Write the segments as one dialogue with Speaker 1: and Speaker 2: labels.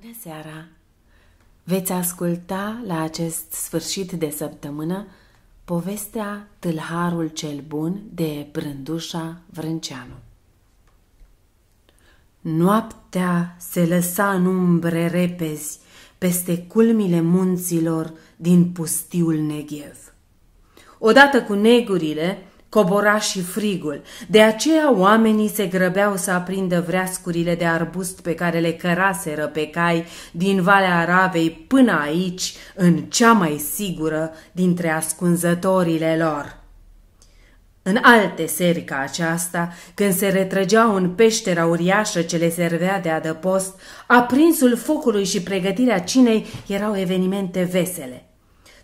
Speaker 1: Bună seara! Veți asculta la acest sfârșit de săptămână povestea Tâlharul cel Bun de Brândușa Vrânceanu. Noaptea se lăsa în umbre repezi peste culmile munților din pustiul Neghev. Odată cu negurile, Cobora și frigul, de aceea oamenii se grăbeau să aprindă vreascurile de arbust pe care le căraseră pe cai din Valea Aravei până aici, în cea mai sigură dintre ascunzătorile lor. În alte seri ca aceasta, când se retrăgeau în peștera uriașă ce le servea de adăpost, aprinsul focului și pregătirea cinei erau evenimente vesele –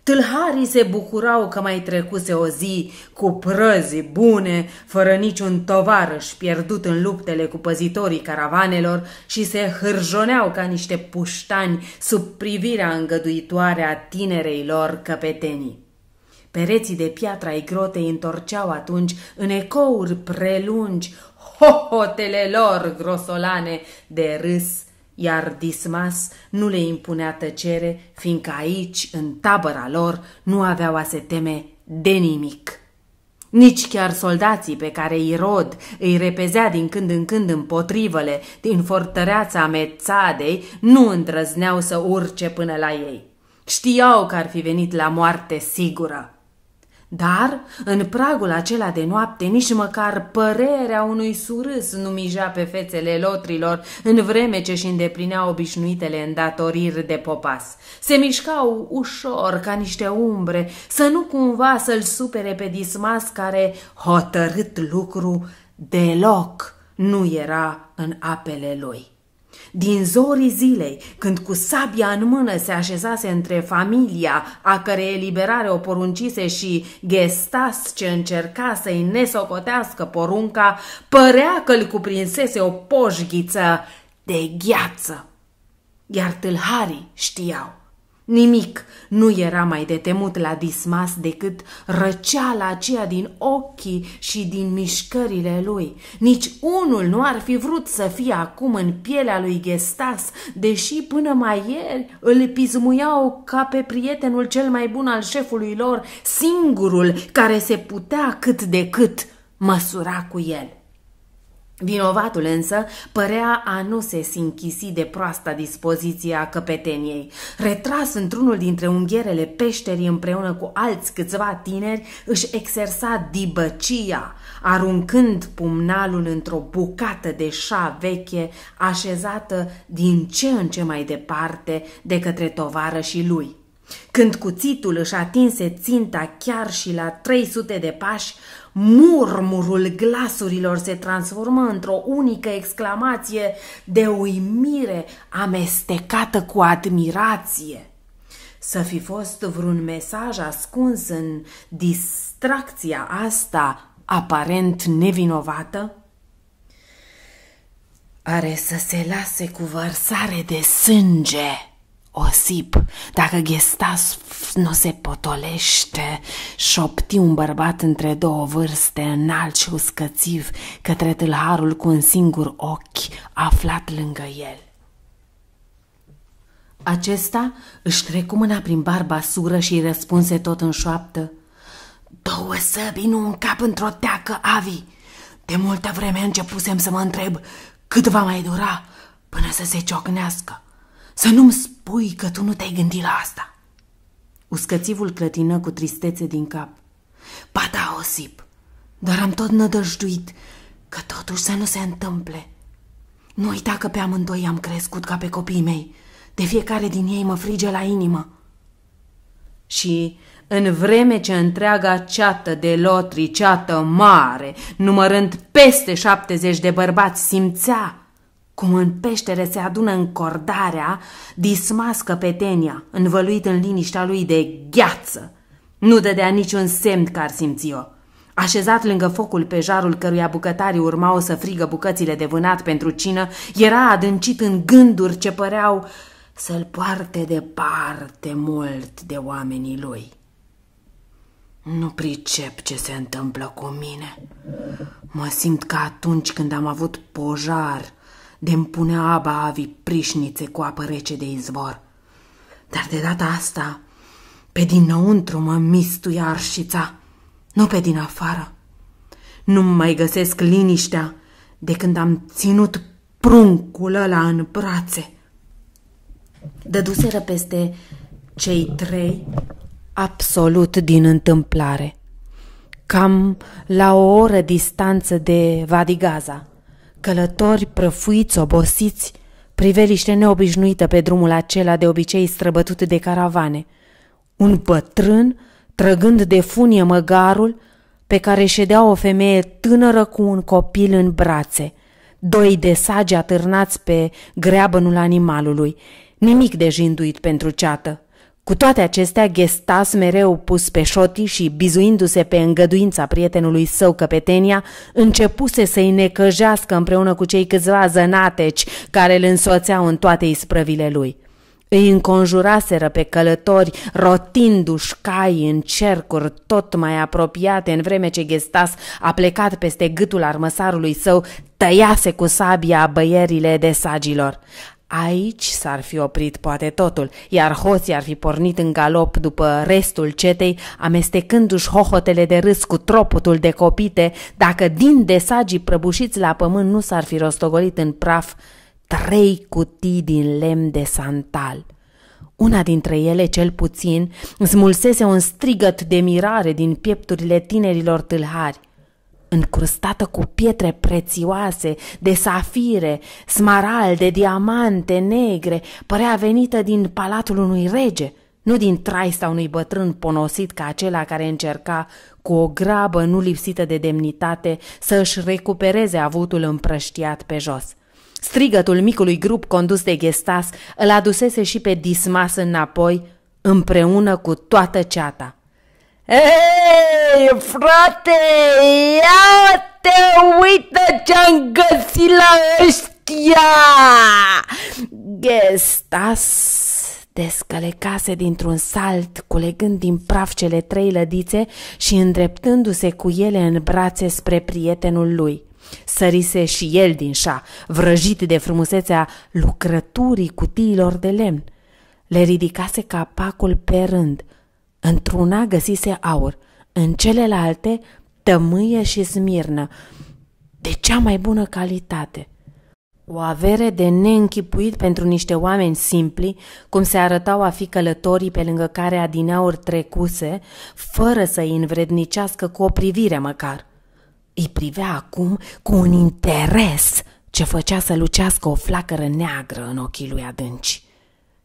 Speaker 1: Tâlharii se bucurau că mai trecuse o zi cu prăzi bune, fără niciun tovarăș pierdut în luptele cu păzitorii caravanelor și se hârjoneau ca niște puștani sub privirea îngăduitoare a tinerei lor căpetenii. Pereții de piatra ai grotei întorceau atunci în ecouri prelungi hohotele lor grosolane de râs iar Dismas nu le impunea tăcere, fiindcă aici, în tabăra lor, nu aveau a se teme de nimic. Nici chiar soldații pe care Irod îi repezea din când în când împotrivăle din fortăreața Mețadei nu îndrăzneau să urce până la ei. Știau că ar fi venit la moarte sigură. Dar, în pragul acela de noapte, nici măcar părerea unui surâs nu mija pe fețele lotrilor, în vreme ce își îndeplineau obișnuitele îndatoriri de popas. Se mișcau ușor, ca niște umbre, să nu cumva să-l supere pe dismas care, hotărât lucru, deloc nu era în apele lui. Din zorii zilei, când cu sabia în mână se așezase între familia a cărei eliberare o poruncise și Gestas ce încerca să-i nesocotească porunca, părea că îl cuprinsese o poșghiță de gheață. Iar tâlharii știau. Nimic nu era mai de temut la Dismas decât răceala aceea din ochii și din mișcările lui. Nici unul nu ar fi vrut să fie acum în pielea lui Gestas, deși până mai ieri îl pismuiau ca pe prietenul cel mai bun al șefului lor, singurul care se putea cât de cât măsura cu el. Vinovatul însă părea a nu se sinchisi de proasta dispoziție a căpeteniei. Retras într-unul dintre unghierele peșterii împreună cu alți câțiva tineri, își exersa dibăcia, aruncând pumnalul într-o bucată de șa veche așezată din ce în ce mai departe de către tovară și lui. Când cuțitul își atinse ținta chiar și la 300 de pași, Murmurul glasurilor se transformă într-o unică exclamație de uimire amestecată cu admirație. Să fi fost vreun mesaj ascuns în distracția asta aparent nevinovată? Are să se lase cu vărsare de sânge osip, dacă ghestas nu se potolește, șopti un bărbat între două vârste, înalt și uscățiv, către tâlharul cu un singur ochi aflat lângă el. Acesta își trecu mâna prin barba sură și îi răspunse tot în șoaptă. Două săbi, nu un cap într-o teacă, Avi! De multă vreme începusem să mă întreb cât va mai dura până să se ciocnească. Să nu-mi spui că tu nu te-ai gândit la asta. Uscățivul clătină cu tristețe din cap. Ba da, Osip, dar am tot nădăjduit că totuși să nu se întâmple. Nu uita că pe amândoi am crescut ca pe copiii mei. De fiecare din ei mă frige la inimă. Și în vreme ce întreaga ceată de lotriceată mare, numărând peste șaptezeci de bărbați, simțea cum în peștere se adună încordarea, dismască petenia, învăluit în liniștea lui de gheață. Nu dădea niciun semn că ar simți-o. Așezat lângă focul pe jarul căruia bucătarii urmau să frigă bucățile de vânat pentru cină, era adâncit în gânduri ce păreau să-l poarte departe mult de oamenii lui. Nu pricep ce se întâmplă cu mine. Mă simt ca atunci când am avut pojar de-mi punea aba avi prișnițe cu apă rece de izvor. Dar de data asta, pe dinăuntru mă mistuia arșița, nu pe din afară. nu mai găsesc liniștea de când am ținut pruncul ăla în brațe. Dăduseră peste cei trei absolut din întâmplare, cam la o oră distanță de Vadigaza, Călători prăfuiți, obosiți, priveliște neobișnuită pe drumul acela de obicei străbătut de caravane. Un bătrân, trăgând de funie măgarul, pe care ședea o femeie tânără cu un copil în brațe, doi de sage atârnați pe greabănul animalului, nimic de jinduit pentru ceată. Cu toate acestea, Gestas, mereu pus pe șoti și bizuindu-se pe îngăduința prietenului său căpetenia, începuse să-i necăjească împreună cu cei câțiva zănateci care îl însoțeau în toate isprăvile lui. Îi înconjuraseră pe călători, rotindu-și caii în cercuri tot mai apropiate, în vreme ce Gestas a plecat peste gâtul armăsarului său, tăiase cu sabia băierile de sagilor. Aici s-ar fi oprit poate totul, iar hoții ar fi pornit în galop după restul cetei, amestecându-și hohotele de râs cu tropotul de copite, dacă din desagii prăbușiți la pământ nu s-ar fi rostogolit în praf trei cutii din lemn de santal. Una dintre ele, cel puțin, smulsese un strigăt de mirare din piepturile tinerilor tâlhari încrustată cu pietre prețioase, de safire, smaralde, diamante negre, părea venită din palatul unui rege, nu din sau unui bătrân ponosit ca acela care încerca, cu o grabă nu lipsită de demnitate, să își recupereze avutul împrăștiat pe jos. Strigătul micului grup condus de Gestas îl adusese și pe Dismas înapoi, împreună cu toată ceata.
Speaker 2: Hei, frate, ia te uită ce-am găsit la ăștia! Gestas
Speaker 1: descălecase dintr-un salt, culegând din praf cele trei lădițe și îndreptându-se cu ele în brațe spre prietenul lui. Sărise și el din șa, vrăjit de frumusețea lucrăturii cutiilor de lemn. Le ridicase capacul pe rând – Într-una găsise aur, în celelalte tămâie și smirnă, de cea mai bună calitate. O avere de neînchipuit pentru niște oameni simpli, cum se arătau a fi călătorii pe lângă care adineauri trecuse, fără să i învrednicească cu o privire măcar. Îi privea acum cu un interes ce făcea să lucească o flacără neagră în ochii lui adânci.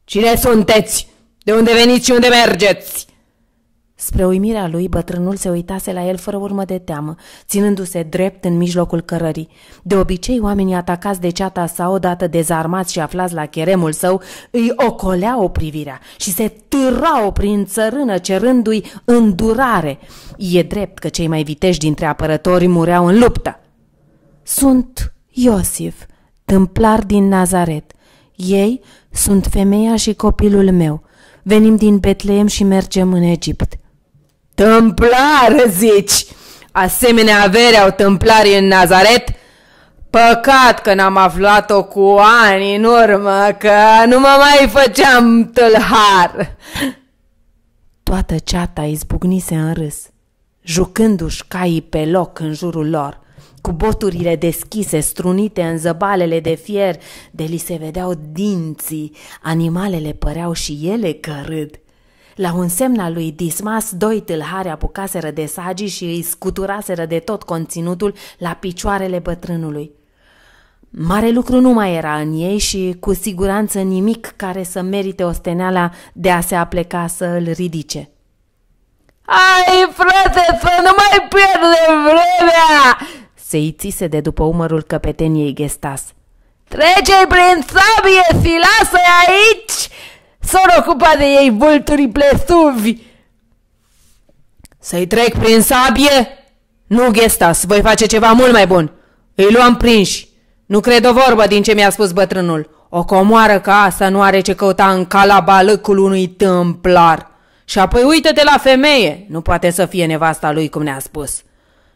Speaker 1: Cine sunteți?
Speaker 2: De unde veniți și unde mergeți?"
Speaker 1: Spre uimirea lui, bătrânul se uitase la el fără urmă de teamă, ținându-se drept în mijlocul cărării. De obicei, oamenii atacați de ceata sa, odată dezarmați și aflați la cheremul său, îi ocoleau privirea și se târau prin țărână, cerându-i îndurare. E drept că cei mai viteși dintre apărători mureau în luptă. Sunt Iosif, tâmplar din Nazaret. Ei sunt femeia și copilul meu. Venim din Betleem și mergem în Egipt. Tâmplar, zici!
Speaker 2: Asemenea avere au tâmplarii în Nazaret? Păcat că n-am aflat-o cu ani în urmă, că nu mă mai făceam
Speaker 1: tâlhar. Toată ceata izbucnise în râs, jucându-și caii pe loc în jurul lor, cu boturile deschise, strunite în zăbalele de fier, de li se vedeau dinții, animalele păreau și ele cărâd. La un semn al lui Dismas, doi tâlhari apucaseră de sagii și îi scuturaseră de tot conținutul la picioarele bătrânului. Mare lucru nu mai era în ei și cu siguranță nimic care să merite osteneala de a se apleca să îl ridice.
Speaker 2: Ai, frate, să nu mai pierde vremea!"
Speaker 1: se ițise de după umărul căpeteniei Gestas.
Speaker 2: Trece-i prin sabie și lasă-i aici!" S-au ocupat de ei vulturii plesuvi! Să-i trec prin sabie? Nu, Gestas, voi face ceva mult mai bun. Îi luăm prinși. Nu cred
Speaker 1: o vorbă din ce mi-a spus bătrânul. O comoară ca asta nu are ce căuta în calabalăcul unui tâmplar. Și apoi uită-te la femeie. Nu poate să fie nevasta lui, cum ne-a spus.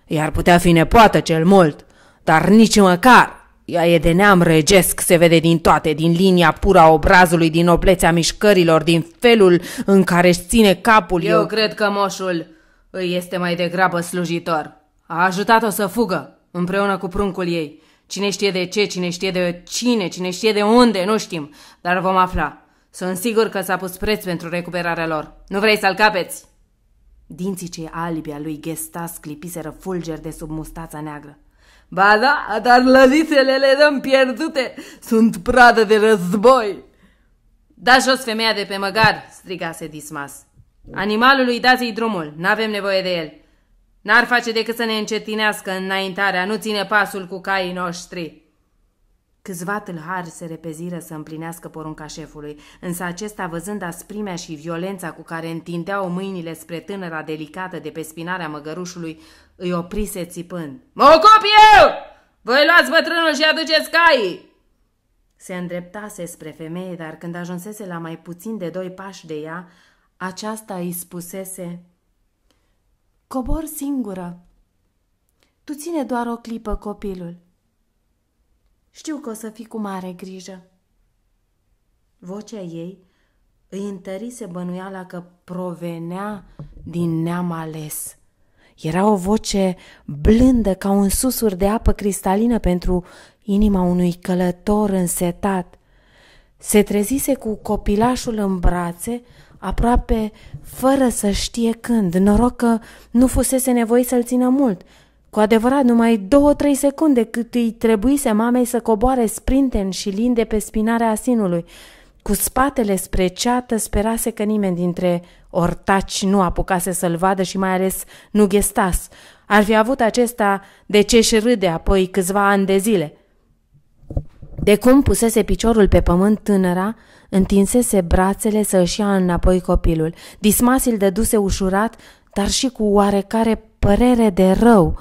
Speaker 1: Iar putea fi nepoată cel mult, dar nici măcar. Ea e de neam regesc, se vede din toate, din linia pura obrazului, din oblețea mișcărilor, din felul în care își ține capul. Eu, eu cred că moșul îi este mai degrabă slujitor. A ajutat-o să fugă, împreună cu pruncul ei. Cine știe de ce, cine știe de cine, cine știe de unde, nu știm, dar vom afla. Sunt sigur că s-a pus preț pentru recuperarea lor. Nu vrei să-l capeți? Dinții cei albi a lui Gestas clipiseră fulger de sub mustața neagră. Ba da, le dăm
Speaker 2: pierdute, sunt pradă de război. Da jos femeia de pe măgar, strigase Dismas. Animalului dați-i drumul, n-avem nevoie de el. N-ar face decât să ne încetinească înaintarea, nu ține pasul cu caii noștri.
Speaker 1: Câțiva tâlhari se repeziră să împlinească porunca șefului, însă acesta, văzând asprimea și violența cu care întindeau mâinile spre tânăra delicată de pe spinarea măgărușului, îi oprise țipând.
Speaker 2: Mă ocup eu! Voi luați bătrânul și aduceți caii!
Speaker 1: Se îndreptase spre femeie, dar când ajunsese la mai puțin de doi pași de ea, aceasta îi spusese Cobor singură! Tu ține doar o clipă copilul!" Știu că o să fii cu mare grijă. Vocea ei îi întărise bănuiala că provenea din neam ales. Era o voce blândă ca un susur de apă cristalină pentru inima unui călător însetat. Se trezise cu copilașul în brațe, aproape fără să știe când. Noroc că nu fusese nevoie să-l țină mult, cu adevărat, numai două-trei secunde cât îi trebuise mamei să coboare sprinten și linde pe spinarea asinului. Cu spatele spre ceată sperase că nimeni dintre ortaci nu apucase să-l vadă și mai ales nu ghestas. Ar fi avut acesta de ce-și râde apoi câțiva ani de zile. De cum pusese piciorul pe pământ tânăra, întinsese brațele să își ia înapoi copilul. Dismasil dăduse ușurat, dar și cu oarecare părere de rău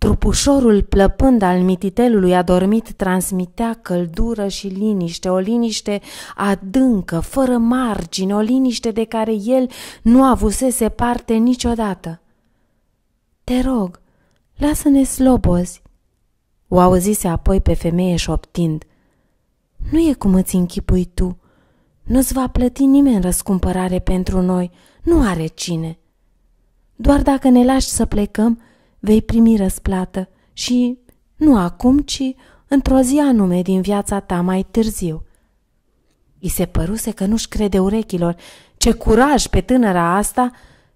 Speaker 1: Trupușorul plăpând al mititelului adormit transmitea căldură și liniște, o liniște adâncă, fără margini, o liniște de care el nu avusese parte niciodată. Te rog, lasă-ne slobozi, o auzise apoi pe femeie șoptind. Nu e cum îți închipui tu. Nu-ți va plăti nimeni răscumpărare pentru noi, nu are cine. Doar dacă ne lași să plecăm, vei primi răsplată și nu acum, ci într-o zi anume din viața ta mai târziu. I se păruse că nu-și crede urechilor ce curaj pe tânăra asta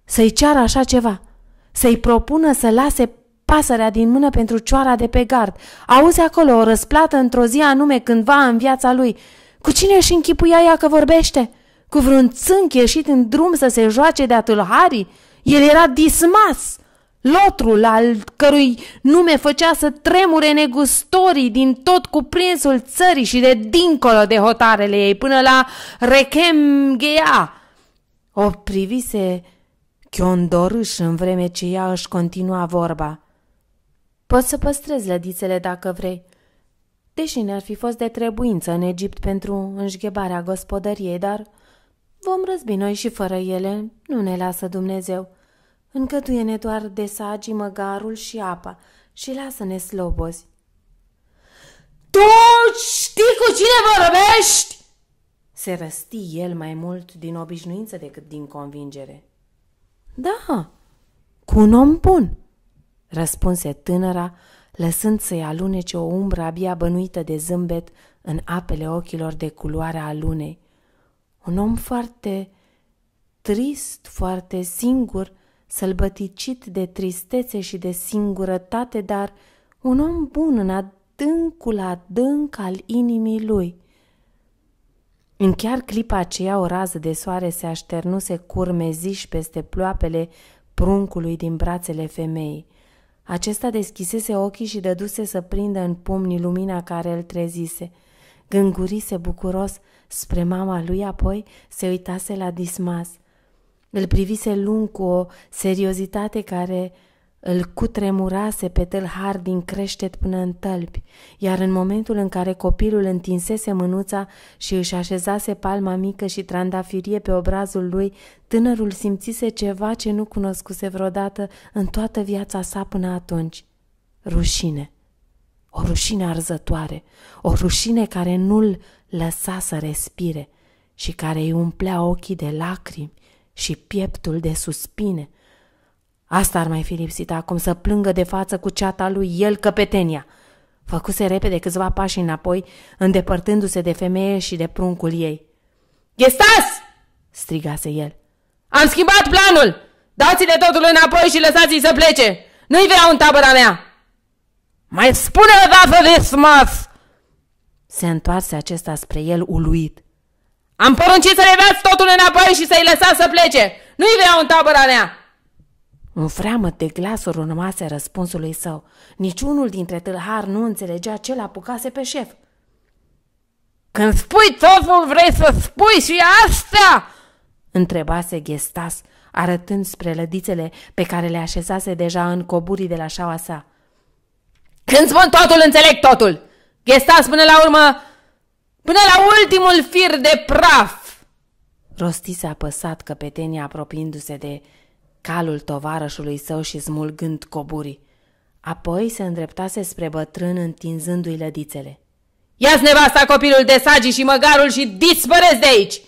Speaker 1: să-i ceară așa ceva, să-i propună să lase pasărea din mână pentru cioara de pe gard. Auzi acolo o răsplată într-o zi anume cândva în viața lui. Cu cine își închipuia ea că vorbește? Cu vreun țânc ieșit în drum să se joace de atâlharii? El era dismas, Lotrul al cărui nume făcea să tremure negustorii din tot cuprinsul țării și de dincolo de hotarele ei, până la Rechemghea. O privise chiondorâș în vreme ce ea își continua vorba. Poți să păstrezi lădițele dacă vrei, deși ne-ar fi fost de trebuință în Egipt pentru înșghebarea gospodăriei, dar vom răzbi noi și fără ele, nu ne lasă Dumnezeu. Încătuie-ne doar de sagi, măgarul și apa și lasă-ne slobozi. Tu știi cu cine vorbești? Se răsti el mai mult din obișnuință decât din convingere. Da, cu un om bun, răspunse tânăra, lăsând să-i alunece o umbră abia bănuită de zâmbet în apele ochilor de culoare a lunei. Un om foarte trist, foarte singur, sălbăticit de tristețe și de singurătate, dar un om bun în adâncul adânc al inimii lui. În chiar clipa aceea o rază de soare se așternuse curmeziș peste ploapele pruncului din brațele femeii. Acesta deschisese ochii și dăduse să prindă în pumni lumina care îl trezise. Gângurise bucuros spre mama lui, apoi se uitase la dismas – îl privise lung cu o seriozitate care îl cutremurase pe tâlhar din creștet până în tălpi, iar în momentul în care copilul întinsese mânuța și își așezase palma mică și trandafirie pe obrazul lui, tânărul simțise ceva ce nu cunoscuse vreodată în toată viața sa până atunci. Rușine. O rușine arzătoare, o rușine care nu-l lăsa să respire și care îi umplea ochii de lacrimi și pieptul de suspine. Asta ar mai fi lipsit acum să plângă de față cu ceata lui el căpetenia. Făcuse repede câțiva pași înapoi, îndepărtându-se de femeie și de pruncul ei. Gestas!
Speaker 2: strigase el. Am schimbat planul! Dați-le totul înapoi și lăsați-i să plece! Nu-i vreau în tabăra mea! Mai spune o dată de smas! Se întoarse acesta spre el uluit. Am poruncit să le dați totul înapoi și să-i lăsați să plece! Nu-i vreau în tabăra mea!
Speaker 1: Un freamă de glasuri urmase răspunsului său. Niciunul dintre tâlhar nu înțelegea ce l pucase pe șef. Când spui totul, vrei să spui și asta?" întrebase Ghestas, arătând spre lădițele pe care le așezase deja în coburii de la șaua sa. Când spun totul, înțeleg totul! Ghestas până la
Speaker 2: urmă, Până la ultimul fir de praf!
Speaker 1: Rostise a apăsat căpetenia apropiindu-se de calul tovarășului său și smulgând coburii. Apoi se îndreptase spre bătrân întinzându-i lădițele.
Speaker 2: Ia-ți nevasta copilul de sagi și măgarul și dispăreți de aici!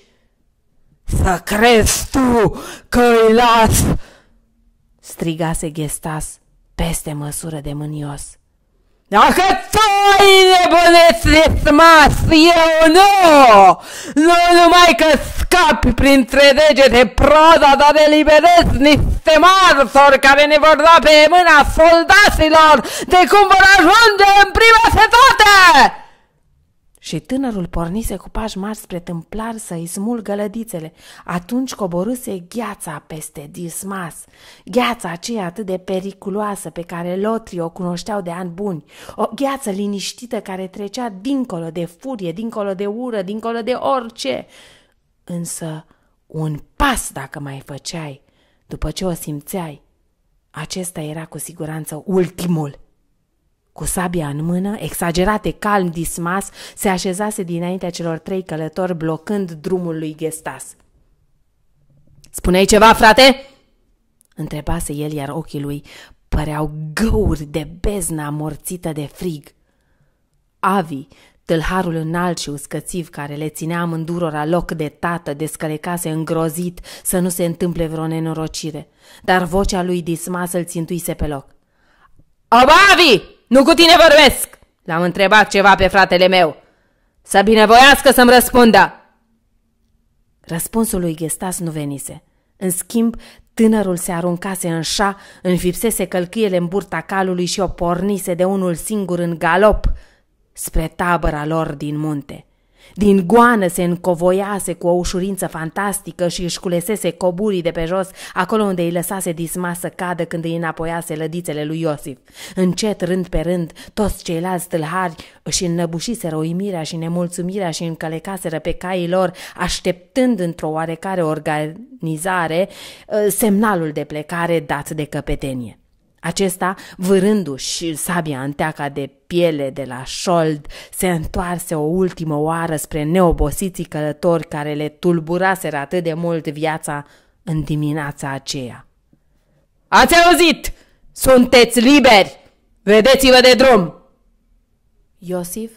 Speaker 1: Să crezi tu că îi las! strigase Gestas peste măsură de mânios. Dacă toi nebunesc
Speaker 2: mas, eu nu! Nu numai că scapi printre degete proza, dar eliberez niște martori care ne vor da pe mâna soldaților de cum vor ajunge în prima cetate!
Speaker 1: Și tânărul pornise cu pași mari spre tâmplar să-i smulgă lădițele. Atunci coborâse gheața peste dismas, gheața aceea atât de periculoasă pe care lotrii o cunoșteau de ani buni, o gheață liniștită care trecea dincolo de furie, dincolo de ură, dincolo de orice. Însă un pas dacă mai făceai, după ce o simțeai, acesta era cu siguranță ultimul. Cu sabia în mână, exagerate, calm, dismas, se așezase dinaintea celor trei călători, blocând drumul lui Gestas. Spuneai ceva, frate?" întrebase el, iar ochii lui păreau găuri de bezna amorțită de frig. Avi, tâlharul înalt și uscățiv care le ținea amândurora loc de tată, descălecase îngrozit să nu se întâmple vreo nenorocire, dar vocea lui dismas îl țintuise pe loc.
Speaker 2: Abavi! Nu cu tine vorbesc! L-am întrebat ceva pe fratele meu. Să binevoiască să-mi răspundă!
Speaker 1: Răspunsul lui Gestas nu venise. În schimb, tânărul se aruncase în șa, înfipsese călcâiele în burta calului și o pornise de unul singur în galop spre tabăra lor din munte. Din goană se încovoiase cu o ușurință fantastică și își culesese coburii de pe jos, acolo unde îi lăsase disma să cadă când îi înapoiase lădițele lui Iosif. Încet, rând pe rând, toți ceilalți tâlhari își înnăbușiseră uimirea și nemulțumirea și încălecaseră pe caii lor, așteptând într-o oarecare organizare ă, semnalul de plecare dat de căpetenie. Acesta, vârându-și sabia în teaca de piele de la șold, se întoarse o ultimă oară spre neobosiții călători care le tulburaseră atât de mult viața în dimineața aceea. Ați auzit! Sunteți
Speaker 2: liberi! Vedeți-vă de drum!
Speaker 1: Iosif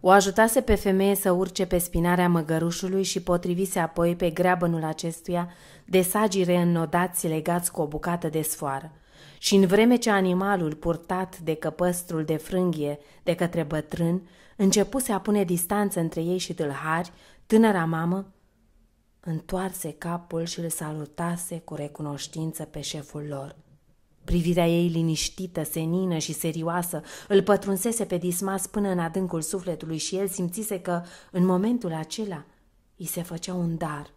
Speaker 1: o ajutase pe femeie să urce pe spinarea măgărușului și potrivise apoi pe greabănul acestuia de sagii reînnodați legați cu o bucată de sfoară și în vreme ce animalul purtat de căpăstrul de frânghie de către bătrân începuse a pune distanță între ei și tâlhari, tânăra mamă întoarse capul și îl salutase cu recunoștință pe șeful lor. Privirea ei liniștită, senină și serioasă îl pătrunsese pe Dismas până în adâncul sufletului și el simțise că, în momentul acela, îi se făcea un dar,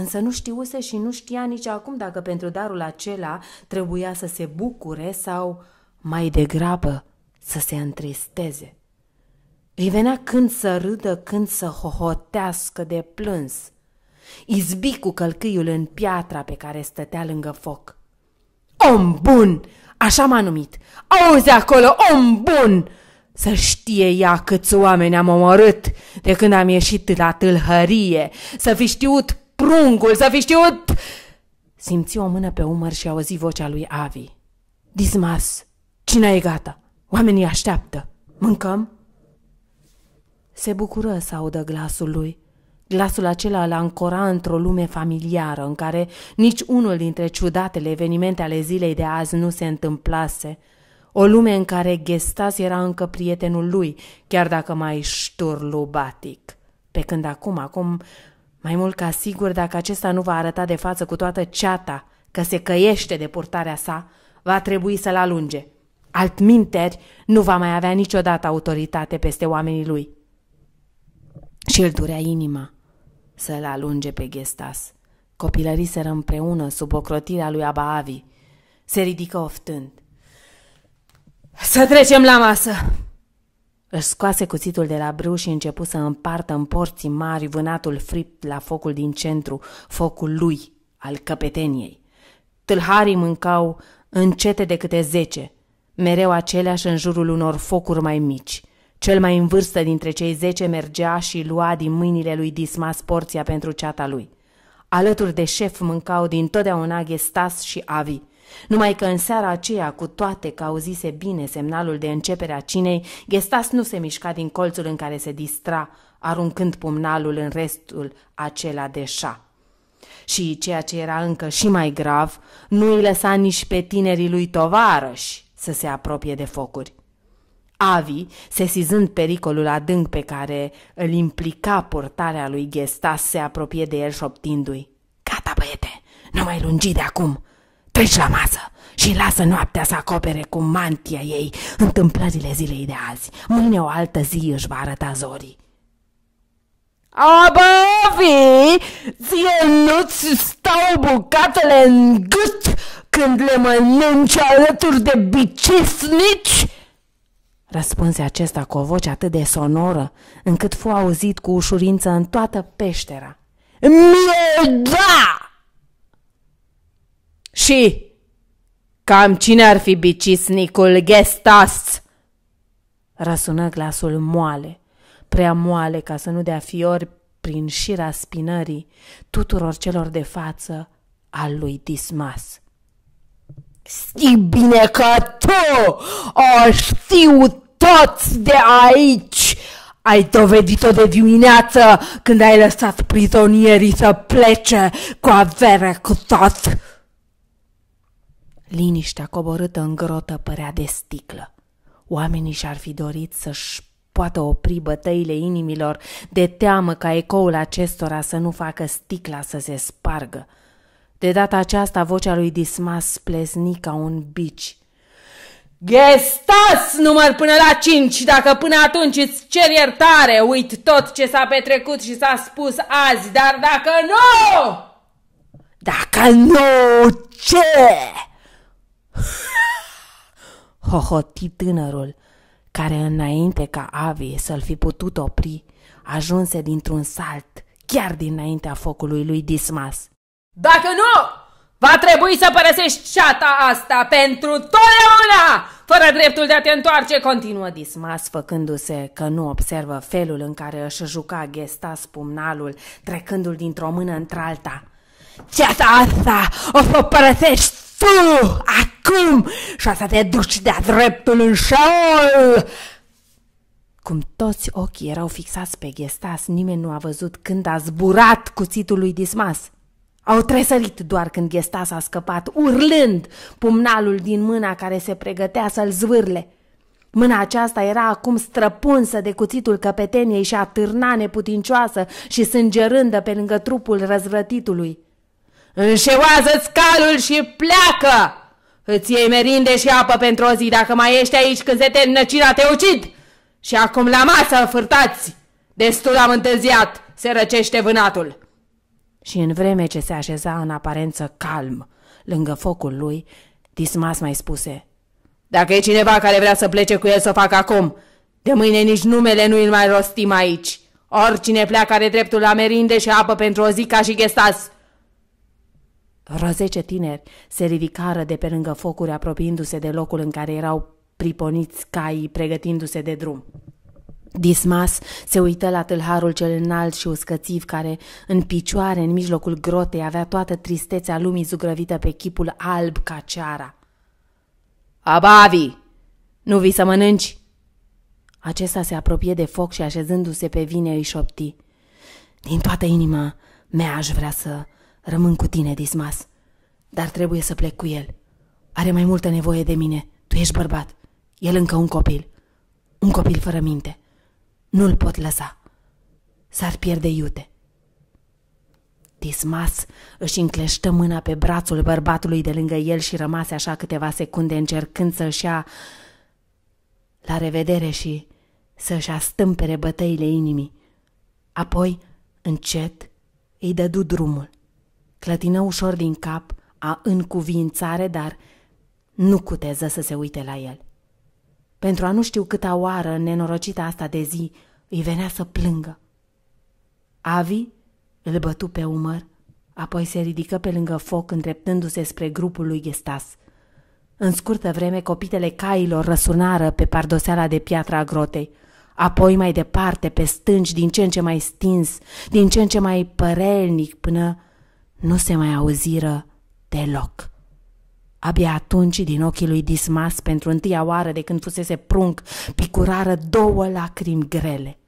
Speaker 1: Însă nu știuse și nu știa nici acum dacă pentru darul acela trebuia să se bucure sau, mai degrabă, să se întristeze. Îi venea când să râdă, când să hohotească de plâns. Izbi cu călcâiul în piatra pe care stătea lângă foc. Om bun! Așa m-a numit. Auzi acolo, om bun! Să știe ea câți oameni am omorât de când am ieșit la tâlhărie, să fi știut pruncul, să fi știut... Simți o mână pe umăr și auzi vocea lui Avi. Dismas, cine e gata. Oamenii așteaptă. Mâncăm? Se bucură să audă glasul lui. Glasul acela îl ancora într-o lume familiară în care nici unul dintre ciudatele evenimente ale zilei de azi nu se întâmplase. O lume în care Gestas era încă prietenul lui, chiar dacă mai șturlubatic. Pe când acum, acum mai mult ca sigur, dacă acesta nu va arăta de față cu toată ceata că se căiește de purtarea sa, va trebui să-l alunge. Altminteri, nu va mai avea niciodată autoritate peste oamenii lui. Și îl durea inima să-l alunge pe Gestas. Copilăriseră împreună sub ocrotirea lui Abaavi. Se ridică oftând. Să trecem la masă!" Își scoase cuțitul de la brâu și începu să împartă în porții mari vânatul fript la focul din centru, focul lui, al căpeteniei. Tâlharii mâncau încete de câte zece, mereu aceleași în jurul unor focuri mai mici. Cel mai în vârstă dintre cei zece mergea și lua din mâinile lui Dismas porția pentru ceata lui. Alături de șef mâncau din totdeauna ghestas și Avi – numai că în seara aceea, cu toate că auzise bine semnalul de începere a cinei, Gestas nu se mișca din colțul în care se distra, aruncând pumnalul în restul acela de șa. Și ceea ce era încă și mai grav, nu îi lăsa nici pe tinerii lui tovarăși să se apropie de focuri. Avi, sesizând pericolul adânc pe care îl implica purtarea lui Gestas, se apropie de el șoptindu-i. Gata, băiete, nu mai lungi de acum, Treci la masă și lasă noaptea să acopere cu mantia ei întâmplările zilei de azi. Mâine o altă zi își va arăta zorii.
Speaker 2: A, bă, fi, ție nu-ți stau bucatele în gât când le mănânci alături de bicisnici?
Speaker 1: Răspunse acesta cu o voce atât de sonoră, încât fu auzit cu ușurință în toată peștera. Mie da! Și cam cine ar fi bicisnicul Gestas? Răsună glasul moale, prea moale ca să nu dea fiori prin șira spinării tuturor celor de față al lui Dismas.
Speaker 2: Știi bine că tu o știu toți de aici! Ai dovedit-o de dimineață când ai lăsat prizonierii să plece cu avere cu tot!"
Speaker 1: Liniștea coborâtă în grotă părea de sticlă. Oamenii și-ar fi dorit să-și poată opri bătăile inimilor de teamă ca ecoul acestora să nu facă sticla să se spargă. De data aceasta vocea lui Dismas plezni ca un bici.
Speaker 2: Gestas număr până la cinci, dacă până atunci îți cer iertare, uit tot ce s-a petrecut și s-a spus azi, dar dacă nu... Dacă nu, ce?
Speaker 1: Hohoti tânărul, care înainte ca Avi să-l fi putut opri, ajunse dintr-un salt, chiar dinaintea focului lui Dismas.
Speaker 2: Dacă nu, va trebui să părăsești ceata asta pentru totdeauna, fără dreptul de a te întoarce, continuă
Speaker 1: Dismas, făcându-se că nu observă felul în care își juca gesta spumnalul, trecându-l dintr-o mână într-alta. Ceata asta o să părăsești tu, acum, și o să te duci de-a dreptul în șaol! Cum toți ochii erau fixați pe Ghestas, nimeni nu a văzut când a zburat cuțitul lui Dismas. Au tresărit doar când Ghestas a scăpat, urlând pumnalul din mâna care se pregătea să-l zvârle. Mâna aceasta era acum străpunsă de cuțitul căpeteniei și târna neputincioasă și sângerândă pe lângă trupul răzvrătitului.
Speaker 2: Înșeoază-ți calul și pleacă! Îți iei merinde și apă pentru o zi dacă mai ești aici când se termină cina te ucid! Și acum la masă, fârtați! Destul am întârziat, se răcește vânatul!"
Speaker 1: Și în vreme ce se așeza în aparență calm, lângă focul lui, Dismas mai spuse
Speaker 2: Dacă e cineva care vrea să plece cu el să o facă acum, de mâine nici numele nu îl mai rostim aici. Oricine pleacă are dreptul la merinde și apă pentru o zi ca și ghestas.
Speaker 1: Rozece tineri se ridicară de pe lângă focuri apropiindu-se de locul în care erau priponiți caii pregătindu-se de drum. Dismas se uită la tâlharul cel înalt și uscățiv care, în picioare, în mijlocul grotei, avea toată tristețea lumii zugrăvită pe chipul alb ca ceara.
Speaker 2: Abavi!
Speaker 1: Nu vii să mănânci?" Acesta se apropie de foc și așezându-se pe vine îi șopti. Din toată inima mea aș vrea să Rămân cu tine, Dismas, dar trebuie să plec cu el. Are mai multă nevoie de mine. Tu ești bărbat. El încă un copil. Un copil fără minte. Nu-l pot lăsa. S-ar pierde iute. Dismas își încleștă mâna pe brațul bărbatului de lângă el și rămase așa câteva secunde încercând să-și ia la revedere și să-și astâmpere bătăile inimii. Apoi, încet, îi dădu drumul. Clătină ușor din cap, a încuvințare, dar nu cuteză să se uite la el. Pentru a nu știu câta oară nenorocita asta de zi îi venea să plângă. Avi îl bătu pe umăr, apoi se ridică pe lângă foc îndreptându-se spre grupul lui Gestas. În scurtă vreme copitele cailor răsunară pe pardoseala de piatra a grotei, apoi mai departe pe stânci din ce în ce mai stins, din ce în ce mai părelnic până nu se mai auziră deloc. Abia atunci, din ochii lui Dismas, pentru întâia oară de când fusese prunc, picurară două lacrimi grele.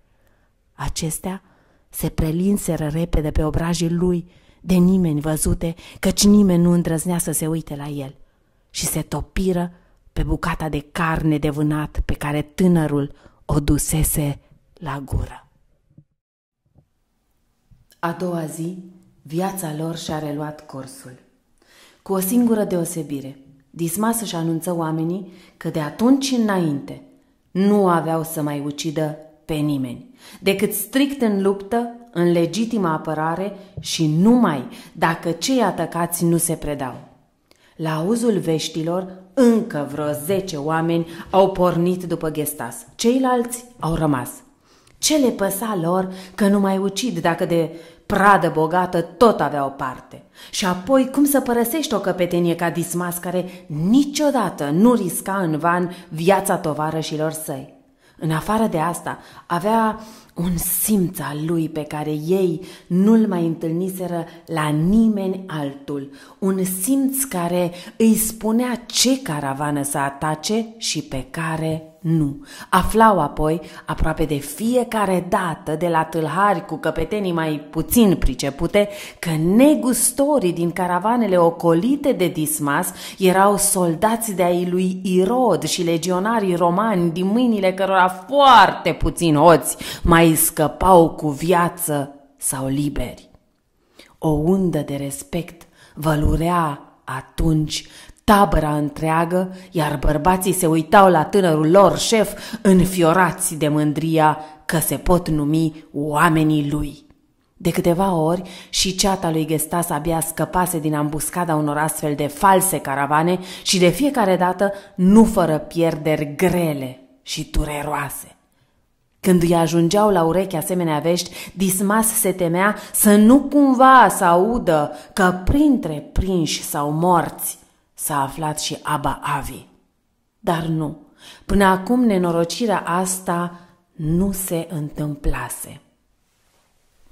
Speaker 1: Acestea se prelinseră repede pe obrajii lui, de nimeni văzute, căci nimeni nu îndrăznea să se uite la el, și se topiră pe bucata de carne de vânat pe care tânărul o dusese la gură. A doua zi, Viața lor și-a reluat cursul. Cu o singură deosebire, Dismas și anunță oamenii că de atunci înainte nu aveau să mai ucidă pe nimeni, decât strict în luptă, în legitimă apărare și numai dacă cei atacați nu se predau. La auzul veștilor, încă vreo zece oameni au pornit după Gestas, ceilalți au rămas. Ce le păsa lor că nu mai ucid dacă de Pradă bogată tot avea o parte. Și apoi cum să părăsești o căpetenie ca Dismas care niciodată nu risca în van viața tovarășilor săi? În afară de asta, avea un simț al lui pe care ei nu-l mai întâlniseră la nimeni altul, un simț care îi spunea ce caravană să atace și pe care nu. Aflau apoi, aproape de fiecare dată, de la tâlhari cu căpetenii mai puțin pricepute, că negustorii din caravanele ocolite de Dismas erau soldați de ai lui Irod și legionarii romani, din mâinile cărora foarte puțin hoți mai scăpau cu viață sau liberi. O undă de respect vălurea atunci Tabăra întreagă, iar bărbații se uitau la tânărul lor șef, înfiorați de mândria că se pot numi oamenii lui. De câteva ori și ceata lui Gestas abia scăpase din ambuscada unor astfel de false caravane și de fiecare dată nu fără pierderi grele și tureroase. Când îi ajungeau la urechi asemenea vești, Dismas se temea să nu cumva să audă că printre prinși sau morți s-a aflat și Aba Avi. Dar nu, până acum nenorocirea asta nu se întâmplase.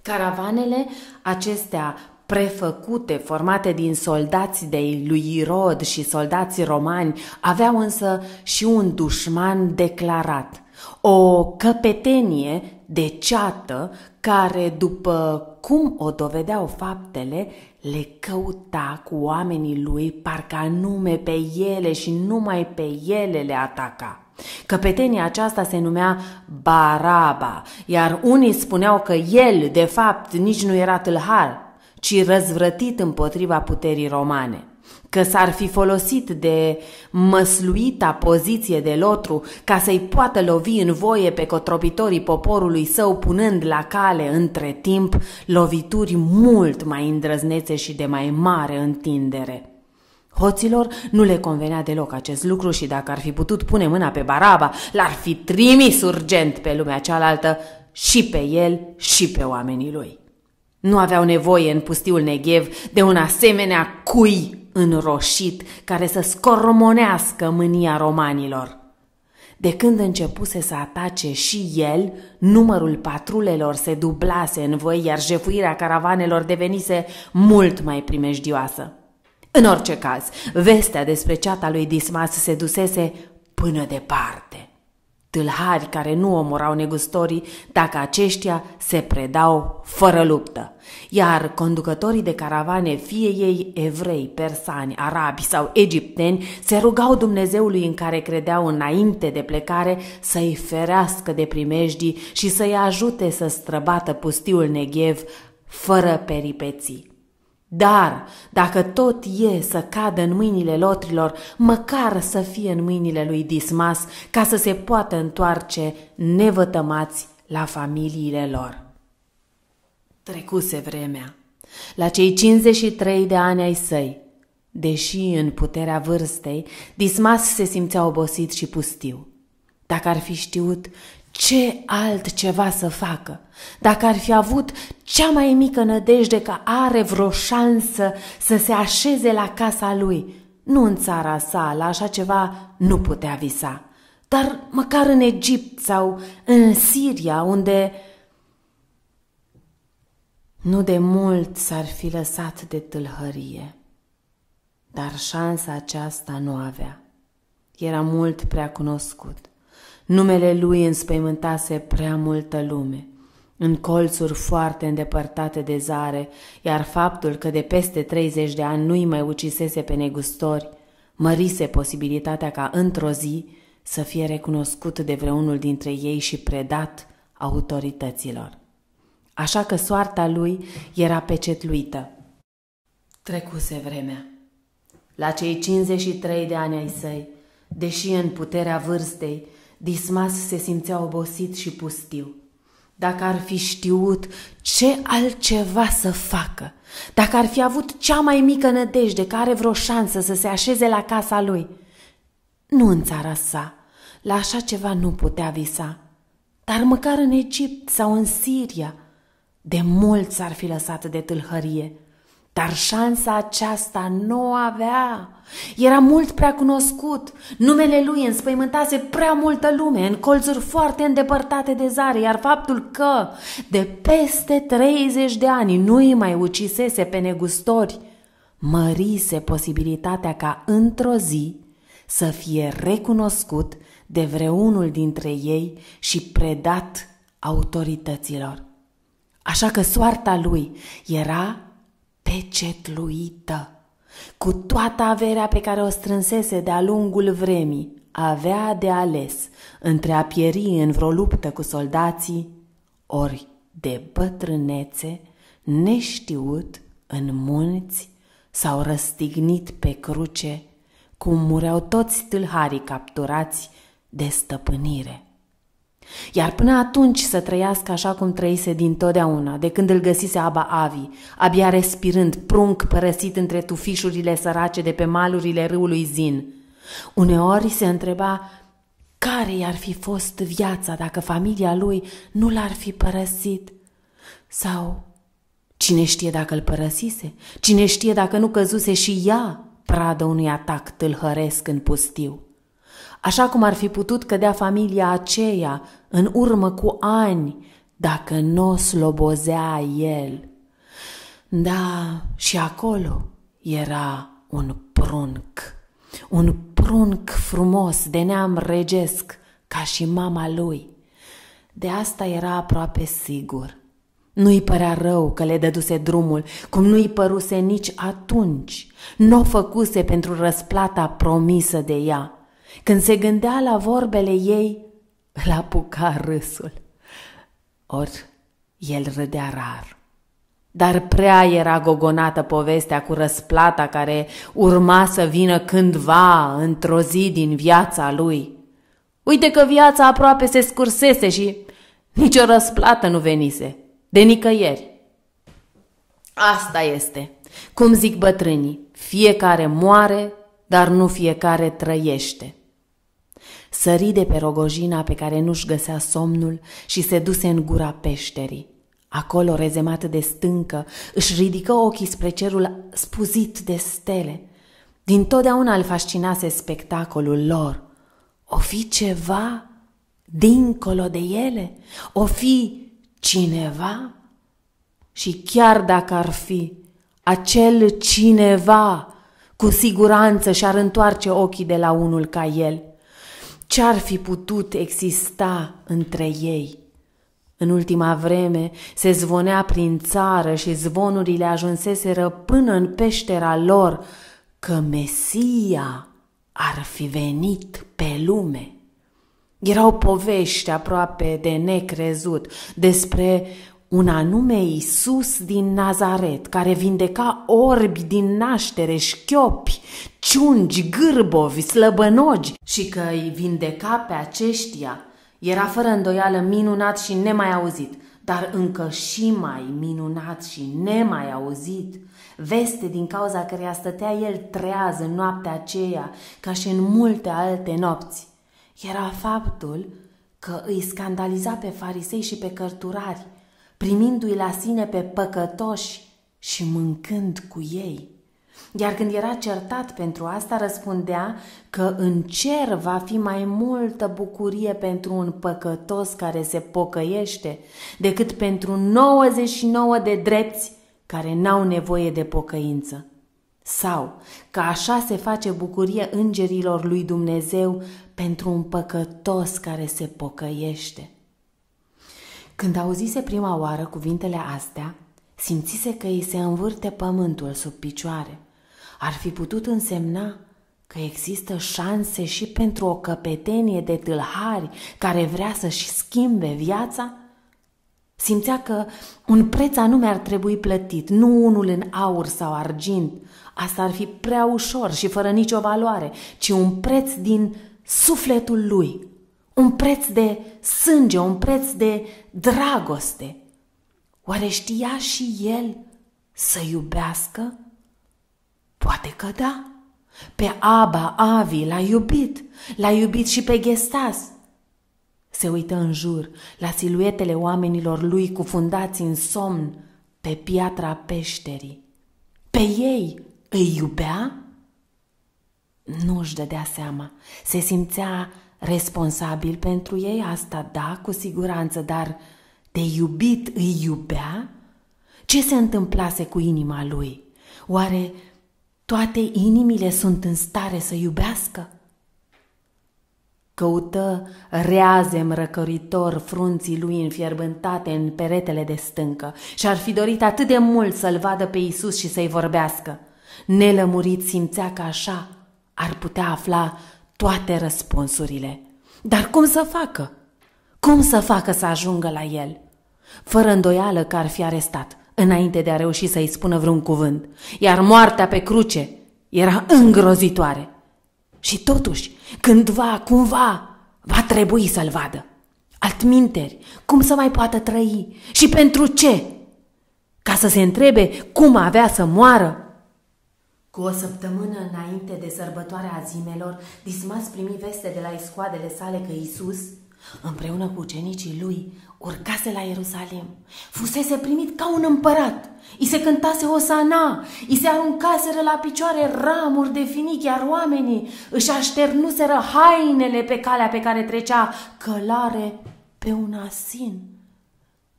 Speaker 1: Caravanele acestea prefăcute, formate din soldații de lui Irod și soldații romani, aveau însă și un dușman declarat, o căpetenie de ceată care, după cum o dovedeau faptele, le căuta cu oamenii lui parcă anume pe ele și numai pe ele le ataca. Căpetenia aceasta se numea Baraba, iar unii spuneau că el, de fapt, nici nu era tâlhar, ci răzvrătit împotriva puterii romane că s-ar fi folosit de măsluita poziție de lotru ca să-i poată lovi în voie pe cotropitorii poporului său, punând la cale între timp lovituri mult mai îndrăznețe și de mai mare întindere. Hoților nu le convenea deloc acest lucru și dacă ar fi putut pune mâna pe Baraba, l-ar fi trimis urgent pe lumea cealaltă și pe el și pe oamenii lui. Nu aveau nevoie în pustiul Neghev de un asemenea cui înroșit care să scormonească mânia romanilor. De când începuse să atace și el, numărul patrulelor se dublase în voi, iar jefuirea caravanelor devenise mult mai primejdioasă. În orice caz, vestea despre ceata lui Dismas se dusese până departe tâlhari care nu omorau negustorii dacă aceștia se predau fără luptă, iar conducătorii de caravane, fie ei evrei, persani, arabi sau egipteni, se rugau Dumnezeului în care credeau înainte de plecare să-i ferească de primejdii și să-i ajute să străbată pustiul Neghev fără peripeții. Dar, dacă tot e să cadă în mâinile lotrilor, măcar să fie în mâinile lui Dismas, ca să se poată întoarce nevătămați la familiile lor. Trecuse vremea. La cei 53 de ani ai săi, deși în puterea vârstei, Dismas se simțea obosit și pustiu. Dacă ar fi știut ce altceva să facă? Dacă ar fi avut cea mai mică nădejde că are vreo șansă să se așeze la casa lui, nu în țara sa, la așa ceva nu putea visa, dar măcar în Egipt sau în Siria, unde nu de mult s-ar fi lăsat de tâlhărie. Dar șansa aceasta nu avea. Era mult prea cunoscut Numele lui înspăimântase prea multă lume. În colțuri foarte îndepărtate de zare, iar faptul că de peste 30 de ani nu-i mai ucisese pe negustori, mărise posibilitatea ca într-o zi să fie recunoscut de vreunul dintre ei și predat autorităților. Așa că soarta lui era pecetluită. Trecuse vremea. La cei 53 de ani ai săi, deși în puterea vârstei, Dismas se simțea obosit și pustiu. Dacă ar fi știut ce altceva să facă, dacă ar fi avut cea mai mică nădejde că are vreo șansă să se așeze la casa lui, nu în țara sa, la așa ceva nu putea visa, dar măcar în Egipt sau în Siria, de mult s-ar fi lăsat de tâlhărie, dar șansa aceasta nu o avea. Era mult prea cunoscut. Numele lui înspăimântase prea multă lume în colțuri foarte îndepărtate de zare, iar faptul că de peste 30 de ani nu îi mai ucisese pe negustori, mărise posibilitatea ca într-o zi să fie recunoscut de vreunul dintre ei și predat autorităților. Așa că soarta lui era pecetluită. Cu toată averea pe care o strânsese de-a lungul vremii, avea de ales între a pieri în vreo luptă cu soldații, ori de bătrânețe, neștiut, în munți, sau răstignit pe cruce, cum mureau toți tâlharii capturați de stăpânire. Iar până atunci să trăiască așa cum trăise din totdeauna, de când îl găsise Aba Avi, abia respirând, prunc părăsit între tufișurile sărace de pe malurile râului Zin. Uneori se întreba care i-ar fi fost viața dacă familia lui nu l-ar fi părăsit. Sau cine știe dacă îl părăsise, cine știe dacă nu căzuse și ea pradă unui atac tâlhăresc în pustiu așa cum ar fi putut cădea familia aceea în urmă cu ani, dacă nu o slobozea el. Da, și acolo era un prunc, un prunc frumos de neam regesc, ca și mama lui. De asta era aproape sigur. Nu-i părea rău că le dăduse drumul, cum nu-i păruse nici atunci. Nu o făcuse pentru răsplata promisă de ea. Când se gândea la vorbele ei, îl apuca râsul. Ori el râdea rar. Dar prea era gogonată povestea cu răsplata care urma să vină cândva, într-o zi din viața lui. Uite că viața aproape se scursese și nicio răsplată nu venise, de nicăieri. Asta este, cum zic bătrânii, fiecare moare, dar nu fiecare trăiește sări de pe rogojina pe care nu-și găsea somnul și se duse în gura peșterii. Acolo, rezemat de stâncă, își ridică ochii spre cerul spuzit de stele. Din totdeauna îl fascinase spectacolul lor. O fi ceva dincolo de ele? O fi cineva? Și chiar dacă ar fi, acel cineva cu siguranță și-ar întoarce ochii de la unul ca el ce ar fi putut exista între ei. În ultima vreme se zvonea prin țară și zvonurile ajunseseră până în peștera lor că Mesia ar fi venit pe lume. Erau povești aproape de necrezut despre un anume Isus din Nazaret, care vindeca orbi din naștere, șchiopi, ciungi, gârbovi, slăbănogi și că îi vindeca pe aceștia, era fără îndoială minunat și nemai auzit, dar încă și mai minunat și nemai auzit. Veste din cauza căreia stătea el trează în noaptea aceea, ca și în multe alte nopți. Era faptul că îi scandaliza pe farisei și pe cărturari, primindu-i la sine pe păcătoși și mâncând cu ei. Iar când era certat pentru asta, răspundea că în cer va fi mai multă bucurie pentru un păcătos care se pocăiește decât pentru 99 de drepți care n-au nevoie de pocăință. Sau că așa se face bucurie îngerilor lui Dumnezeu pentru un păcătos care se pocăiește. Când auzise prima oară cuvintele astea, simțise că îi se învârte pământul sub picioare. Ar fi putut însemna că există șanse și pentru o căpetenie de tâlhari care vrea să-și schimbe viața? Simțea că un preț anume ar trebui plătit, nu unul în aur sau argint. Asta ar fi prea ușor și fără nicio valoare, ci un preț din sufletul lui, un preț de sânge, un preț de dragoste. Oare știa și el să iubească? Poate că da. Pe Aba, Avi l-a iubit, l-a iubit și pe Gestas. Se uită în jur la siluetele oamenilor lui cufundați în somn pe piatra peșterii. Pe ei îi iubea? Nu își dădea seama. Se simțea responsabil pentru ei, asta da, cu siguranță, dar de iubit îi iubea? Ce se întâmplase cu inima lui? Oare toate inimile sunt în stare să iubească? Căută reaze răcăritor frunții lui înfierbântate în peretele de stâncă și ar fi dorit atât de mult să-l vadă pe Isus și să-i vorbească. Nelămurit simțea că așa ar putea afla toate răspunsurile. Dar cum să facă? Cum să facă să ajungă la el? Fără îndoială că ar fi arestat, înainte de a reuși să-i spună vreun cuvânt, iar moartea pe cruce era îngrozitoare. Și totuși, cândva, cumva, va trebui să-l vadă. Altminteri, cum să mai poată trăi și pentru ce? Ca să se întrebe cum avea să moară, cu o săptămână înainte de sărbătoarea azimelor, Dismas primi veste de la escoadele sale că Isus, împreună cu ucenicii lui, urcase la Ierusalim. Fusese primit ca un împărat. I se cântase Osana, i se aruncaseră la picioare ramuri de finic, iar oamenii își așternuseră hainele pe calea pe care trecea călare pe un asin.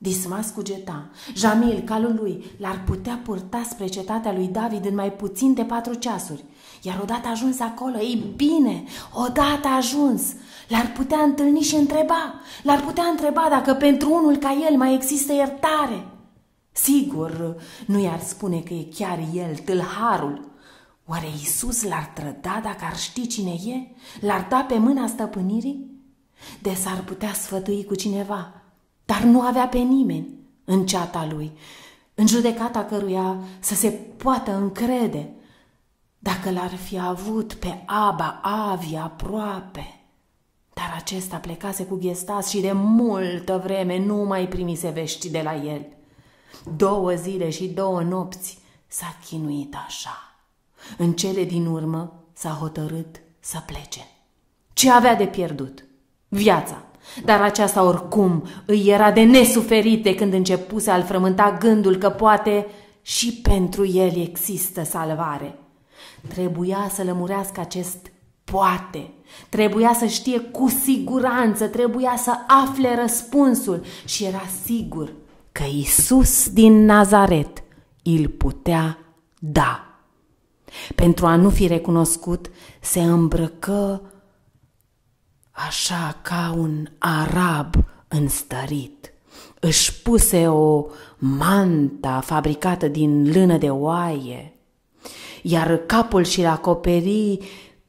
Speaker 1: Dismas cugeta. Jamil, calul lui, l-ar putea purta spre cetatea lui David în mai puțin de patru ceasuri. Iar odată ajuns acolo, ei bine, odată ajuns, l-ar putea întâlni și întreba. L-ar putea întreba dacă pentru unul ca el mai există iertare. Sigur, nu i-ar spune că e chiar el, tâlharul. Oare Iisus l-ar trăda dacă ar ști cine e? L-ar da pe mâna stăpânirii? De s-ar putea sfătui cu cineva – dar nu avea pe nimeni în ceata lui, în judecata căruia să se poată încrede. Dacă l-ar fi avut pe aba avi aproape, dar acesta plecase cu ghestas și de multă vreme nu mai primise vești de la el. Două zile și două nopți s-a chinuit așa. În cele din urmă s-a hotărât să plece. Ce avea de pierdut? Viața. Dar aceasta oricum îi era de nesuferite când începuse a-l frământa gândul că poate și pentru el există salvare. Trebuia să lămurească acest poate. Trebuia să știe cu siguranță, trebuia să afle răspunsul și era sigur că Isus din Nazaret îl putea da. Pentru a nu fi recunoscut, se îmbrăcă așa ca un arab înstărit. Își puse o manta fabricată din lână de oaie, iar capul și-l acoperi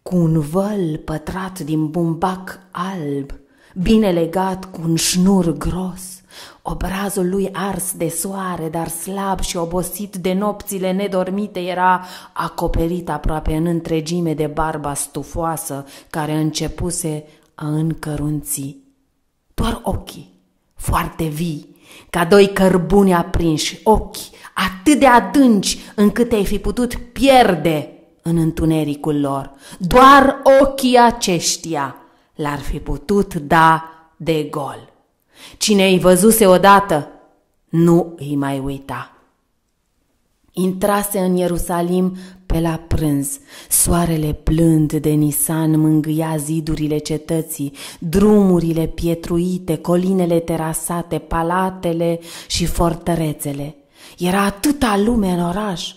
Speaker 1: cu un văl pătrat din bumbac alb, bine legat cu un șnur gros, obrazul lui ars de soare, dar slab și obosit de nopțile nedormite era acoperit aproape în întregime de barba stufoasă care începuse a încărunți doar ochii, foarte vii, ca doi cărbuni aprinși, ochi atât de adânci încât ai fi putut pierde în întunericul lor. Doar ochii aceștia l-ar fi putut da de gol. Cine i văzuse odată, nu îi mai uita. Intrase în Ierusalim pe la prânz. Soarele plând de Nisan mângâia zidurile cetății, drumurile pietruite, colinele terasate, palatele și fortărețele. Era atâta lume în oraș.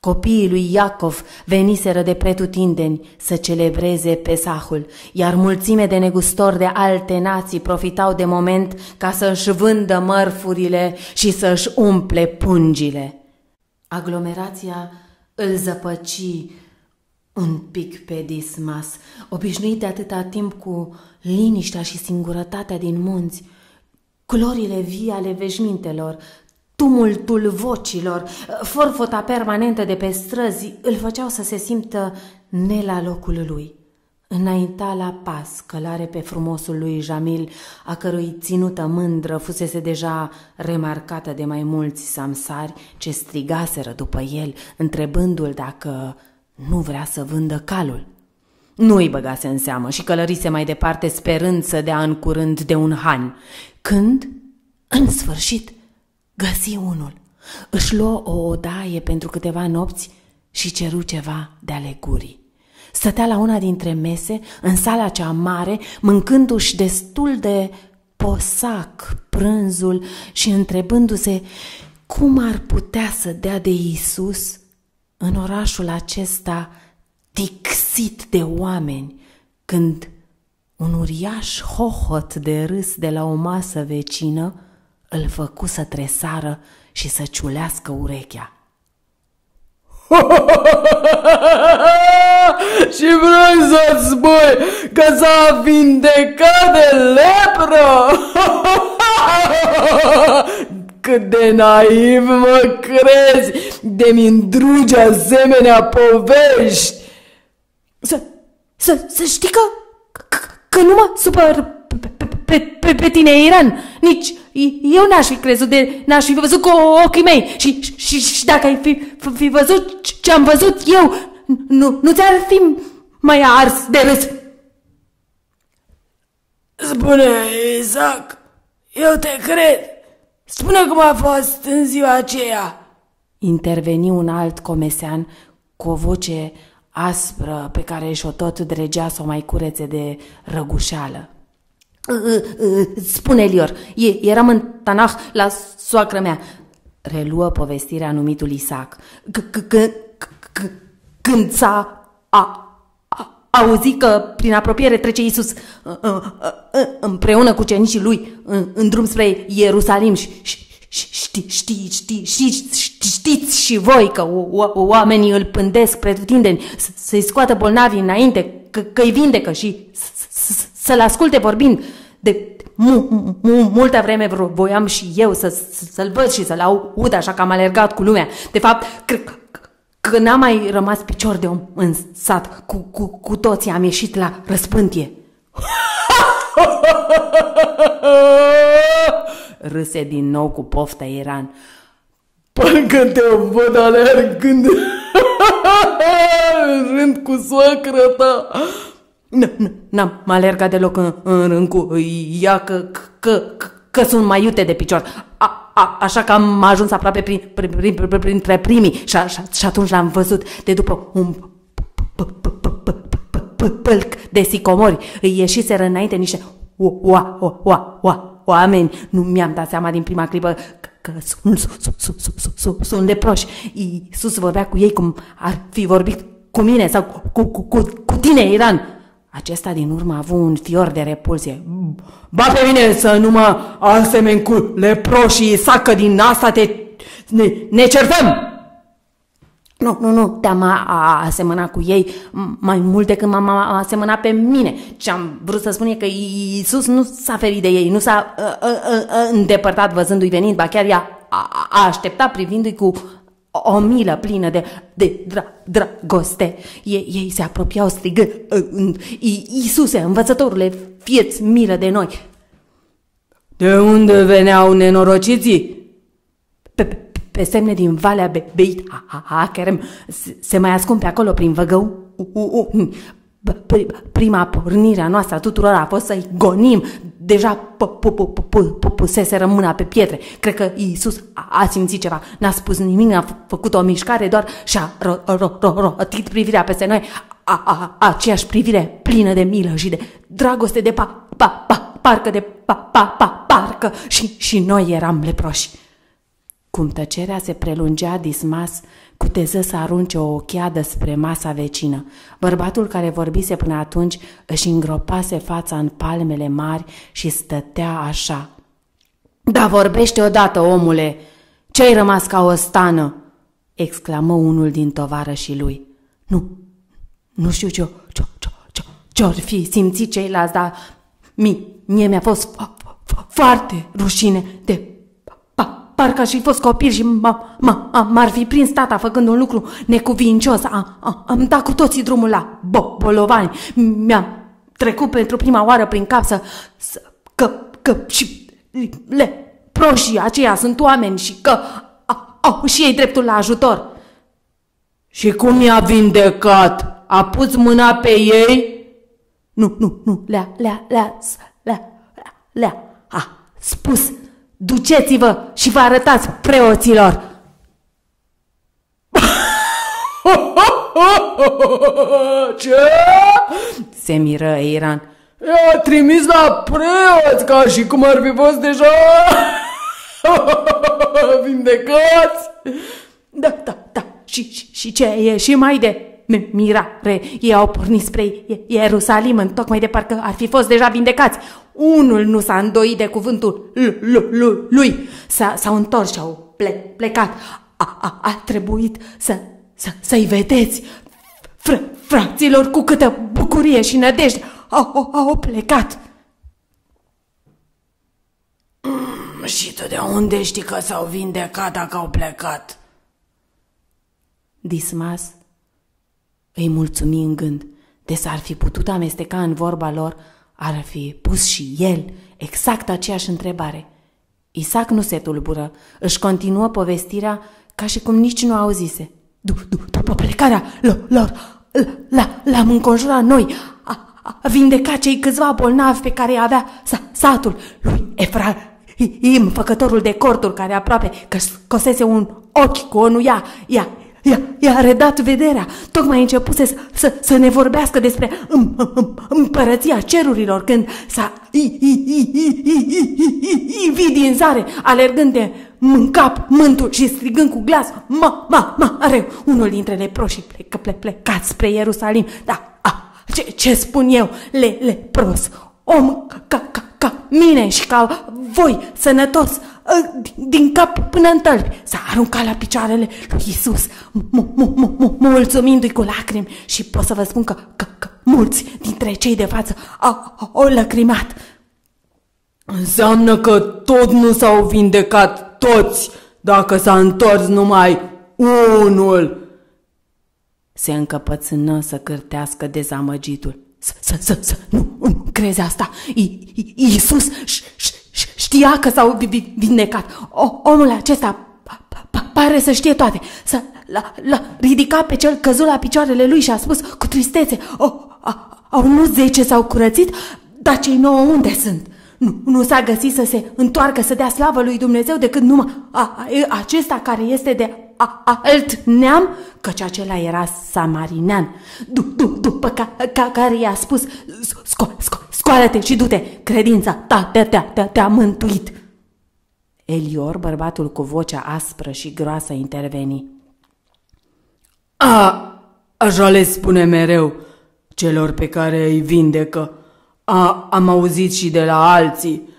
Speaker 1: Copiii lui Iacov veniseră de pretutindeni să celebreze Pesahul, iar mulțime de negustori de alte nații profitau de moment ca să-și vândă mărfurile și să-și umple pungile. Aglomerația îl zăpăci un pic pe dismas, obișnuit de atâta timp cu liniștea și singurătatea din munți, culorile vii ale veșmintelor, tumultul vocilor, forfota permanentă de pe străzi îl făceau să se simtă ne la locul lui. Înainta la pas călare pe frumosul lui Jamil, a cărui ținută mândră fusese deja remarcată de mai mulți samsari ce strigaseră după el, întrebându-l dacă nu vrea să vândă calul. Nu i băgase în seamă și călărise mai departe sperând să dea în curând de un han, când, în sfârșit, găsi unul. Își luă o odaie pentru câteva nopți și ceru ceva de alegurii. Stătea la una dintre mese, în sala cea mare, mâncându-și destul de posac prânzul și întrebându-se cum ar putea să dea de Isus în orașul acesta tixit de oameni, când un uriaș hohot de râs de la o masă vecină îl făcu să tresară și să ciulească urechea.
Speaker 2: și vrei să-ți spui că s-a vindecat de lepră? Cât de naiv mă crezi de mindruge asemenea povești! Să, să, să știi că, că, că nu mă supăr pe, pe, pe, pe tine, Iran, nici eu n-aș fi crezut de... n-aș fi văzut cu ochii mei și, și, și dacă ai fi, fi văzut ce am văzut eu, nu, nu ți-ar fi mai ars de râs. Spune, Isaac, eu te cred. Spune cum a fost în ziua aceea.
Speaker 1: Interveni un alt comesean cu o voce aspră pe care și-o tot dregea să o mai curețe de răgușeală. Spune Lior, eram în Tanah la soacră mea. Reluă povestirea numitul Isaac. Când s-a auzit că prin apropiere trece Iisus uh, uh, uh, împreună cu cenicii lui în drum spre Ierusalim și știți, știți și voi că oamenii îl pândesc pretutindeni să-i scoată bolnavii înainte, că îi vindecă și să-l asculte vorbind de multă vreme voiam și eu să, să-l văd și să-l aud, așa că am alergat cu lumea. De fapt, cred că n-am mai rămas picior de om în sat. Cu, cu, cu toții am ieșit la răspântie. Râse din nou cu
Speaker 2: poftă Iran. Până când te văd alergând, rând cu soacră ta,
Speaker 1: N-am alergat deloc în, în rând cu ea că, că, că, că sunt mai iute de picior. A, a, așa că am ajuns aproape prin, prin, prin, prin, printre primii și, a, și atunci l-am văzut de după un pâlc de sicomori. Îi ieșiseră înainte niște o, o, o, o, o, oameni. Nu mi-am dat seama din prima clipă că sunt, sunt, sunt, sunt leproși. Iisus vorbea cu ei cum ar fi vorbit cu mine sau cu, cu, cu, cu tine, Iran. Acesta din urmă a avut un fior de repulsie. Ba pe mine să nu mă asemeni cu leproșii, sacă din asta te... ne, ne certăm! Nu, nu, nu, te-am asemănat cu ei mai mult decât m-am asemănat pe mine. Ce am vrut să spun e că Iisus nu s-a ferit de ei, nu s-a ă, ă, ă, îndepărtat văzându-i venind, ba chiar i-a a, a așteptat privindu-i cu o milă plină de, de dra, dragoste. Ei, ei se apropiau strigând, ă, Iisuse, învățătorule, fieți milă de noi!
Speaker 2: De unde veneau nenorociții?
Speaker 1: Pe, pe, pe semne din Valea Be Beit Hakerem, se mai ascund pe acolo prin văgău. Păi, prima pornire a noastră a tuturor a fost să-i gonim. Deja pusese rămâna pe pietre. Cred că Iisus a simțit ceva. N-a spus nimic, n-a făcut o mișcare, doar și-a rotit privirea peste noi. Aceeași privire plină de milă și de dragoste, de pa, pa, pa, parcă, de pa, pa, pa, parcă. Și, și noi eram leproși. Cum tăcerea se prelungea dismas, cuteză să arunce o ochiadă spre masa vecină. Bărbatul care vorbise până atunci își îngropase fața în palmele mari și stătea așa. Da vorbește odată, omule! Ce-ai rămas ca o stană?" exclamă unul din tovarășii lui. Nu, nu știu ce, ce, ce, ce, ce-or fi simțit ceilalți, dar mi, mie mi-a fost fo- fo- foarte rușine de parcă aș fi fost copil și m-ar fi prins tata făcând un lucru necuvincios. A, a, am dat cu toții drumul la bo, bolovani. Mi-a trecut pentru prima oară prin cap să, să că, că și le proșii aceia sunt oameni și că au și ei dreptul la ajutor. Și cum
Speaker 2: i-a vindecat? A pus mâna pe ei? Nu, nu, nu, le-a, le-a, le-a, le-a, le-a, le-a, a spus Duceți-vă
Speaker 1: și vă arătați preoților!
Speaker 2: Ce?
Speaker 1: Se miră Iran.
Speaker 2: I-a trimis la preoți ca și cum ar fi fost deja vindecați. Da, da, da. Și, și, și ce e și
Speaker 1: mai de? mirare. Ei au pornit spre Ierusalim, în tocmai de parcă ar fi fost deja vindecați. Unul nu s-a îndoit de cuvântul lui. S-au întors și au plecat. A, a, a trebuit să, să, să-i vedeți, Fr fraților, cu câtă bucurie și nădejde au, au plecat. Mm, și tu de unde știi că s-au vindecat dacă au plecat? Dismas îi mulțumi în gând, de s-ar fi putut amesteca în vorba lor, ar fi pus și el exact aceeași întrebare. Isaac nu se tulbură, își continuă povestirea ca și cum nici nu auzise. După plecarea lor, l-am înconjurat noi, a, a vindecat cei câțiva bolnavi pe care avea sa, satul lui Efra Im, făcătorul de corturi, care aproape că scosese un ochi cu o nuia, I-a, i-a redat vederea. Tocmai începuse să, să, să ne vorbească despre îm, îm, împărăția cerurilor când s-a ividinzare zare, alergând de în cap, mântul și strigând cu glas, ma, ma, ma, areu, unul dintre leproșii plecă, plec plecat spre Ierusalim. Da, a, ce, ce spun eu, le, le, pros, om ca, ca, ca mine și ca voi, sănătos, ă, din cap până în tălpi, s-a aruncat la picioarele lui Isus, mulțumindu-i cu lacrimi și pot să vă spun că, că, că mulți dintre cei de față au, au
Speaker 2: lăcrimat. Înseamnă că tot nu s-au vindecat toți dacă s-a întors numai unul.
Speaker 1: Se încăpățână să cârtească dezamăgitul să, să, să, nu, nu crezi asta. I, I, Iisus ș, ș, ș, știa că s-au vindecat. O, omul acesta p, p, pare să știe toate. Să l-a, l-a ridicat pe cel căzut la picioarele lui și a spus cu tristețe, O, a, au nu zece s-au curățit, dar cei nouă unde sunt? Nu, nu s-a găsit să se întoarcă, să dea slavă lui Dumnezeu decât numai a, a, acesta care este de a, a, alt neam, căci acela era samarinean, du, du, după ca, ca, care i-a spus, sco, sco, scoală-te și du-te, credința ta te, te, te, te-a mântuit. Elior, bărbatul cu vocea aspră și groasă, interveni. A, așa le spune mereu celor pe care îi vindecă. A, am auzit și de la alții.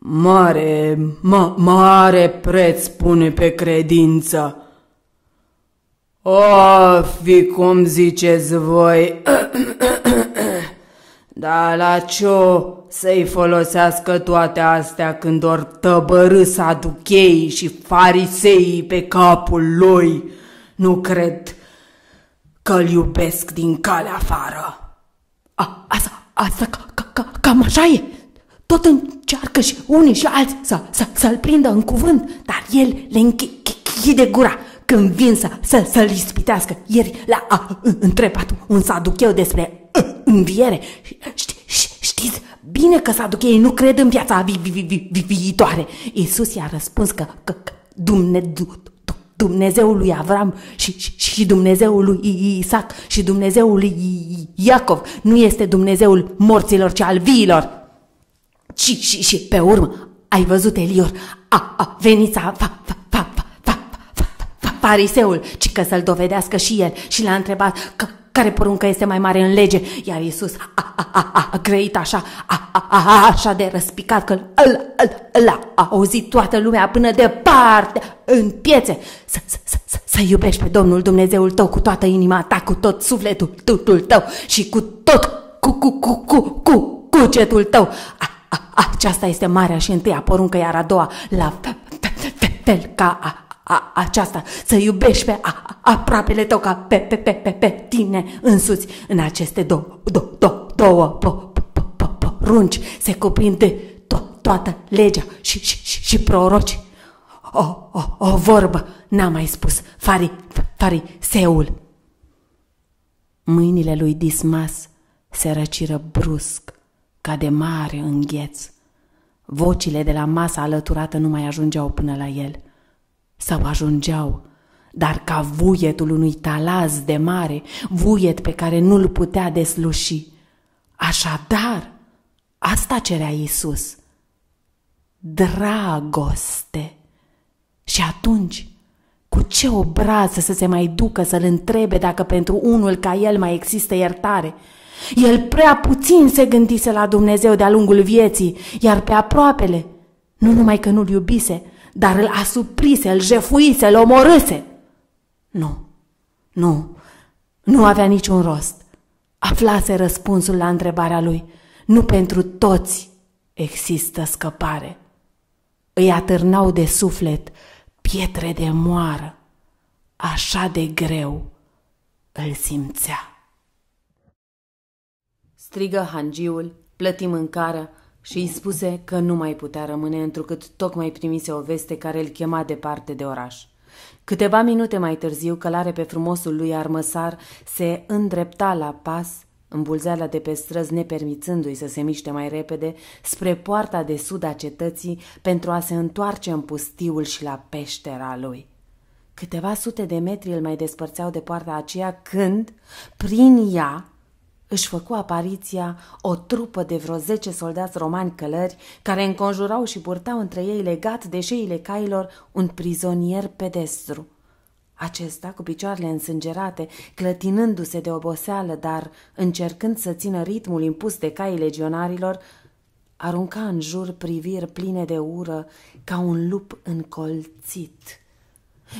Speaker 1: Mare, ma, mare preț pune pe credință. O fi cum ziceți voi, dar la ce
Speaker 2: să-i folosească toate astea când ori tăbărâ ei și fariseii pe capul lui? Nu cred
Speaker 1: că-l iubesc din calea afară. A, asta, asta, ca, ca, ca, cam așa e. Tot încearcă și unii și alții să, să, să-l prindă în cuvânt, dar el le închide gura când vin să, să, să-l ispitească. Ieri la a, întrebat un saducheu despre a, uh, înviere. Ști, știți, bine că saducheii nu cred în viața vi, vi, vi, vi, viitoare. Iisus i-a răspuns că, că, că Dumne, Dumnezeul lui Avram și, și, și Dumnezeul lui Isaac și Dumnezeul lui Iacov nu este Dumnezeul morților, ci al viilor. Ci și, și pe urmă, ai văzut Elior, a, a venit să fa, fa, fariseul, ci că să-l dovedească și el și l-a întrebat că care poruncă este mai mare în lege, iar Iisus a, a, a, a, a grăit așa, a, a, a, a, așa de răspicat că l-a auzit toată lumea până departe, în piețe, să, să, să, să, să iubești pe Domnul Dumnezeul tău cu toată inima ta, cu tot sufletul tutul tău și cu tot cu, cu, cu, cu, cu, cugetul tău. A, a, a, aceasta este marea și întâia poruncă, iar a doua, la fel, fel, fel, fel ca a, a, aceasta, să iubești pe a, aproapele tău ca pe, pe, pe, pe, pe tine însuți. În aceste do do, do, două po, po, po, runci se cuprinde to- toată legea și, și, și, și proroci. O, o, o vorbă n-a mai spus fari, fari Seul Mâinile lui Dismas se răciră brusc, ca de mare îngheț. Vocile de la masa alăturată nu mai ajungeau până la el – sau ajungeau, dar ca vuietul unui talaz de mare, vuiet pe care nu-l putea desluși. Așadar, asta cerea Isus. Dragoste! Și atunci, cu ce obraz să se mai ducă să-l întrebe dacă pentru unul ca el mai există iertare? El prea puțin se gândise la Dumnezeu de-a lungul vieții, iar pe aproapele, nu numai că nu-l iubise, dar îl asuprise, îl jefuise, îl omorâse. Nu, nu, nu avea niciun rost. Aflase răspunsul la întrebarea lui. Nu pentru toți există scăpare. Îi atârnau de suflet pietre de moară. Așa de greu îl simțea. Strigă hangiul, în cară, și îi spuse că nu mai putea rămâne întrucât tocmai primise o veste care îl chema departe de oraș. Câteva minute mai târziu, călare pe frumosul lui armăsar se îndrepta la pas, îmbulzeala de pe străzi nepermițându-i să se miște mai repede, spre poarta de sud a cetății pentru a se întoarce în pustiul și la peștera lui. Câteva sute de metri îl mai despărțeau de poarta aceea când, prin ea, își făcu apariția o trupă de vreo zece soldați romani călări care înconjurau și purtau între ei legat de șeile cailor un prizonier pedestru. Acesta, cu picioarele însângerate, clătinându-se de oboseală, dar încercând să țină ritmul impus de caii legionarilor, arunca în jur priviri pline de ură ca un lup încolțit.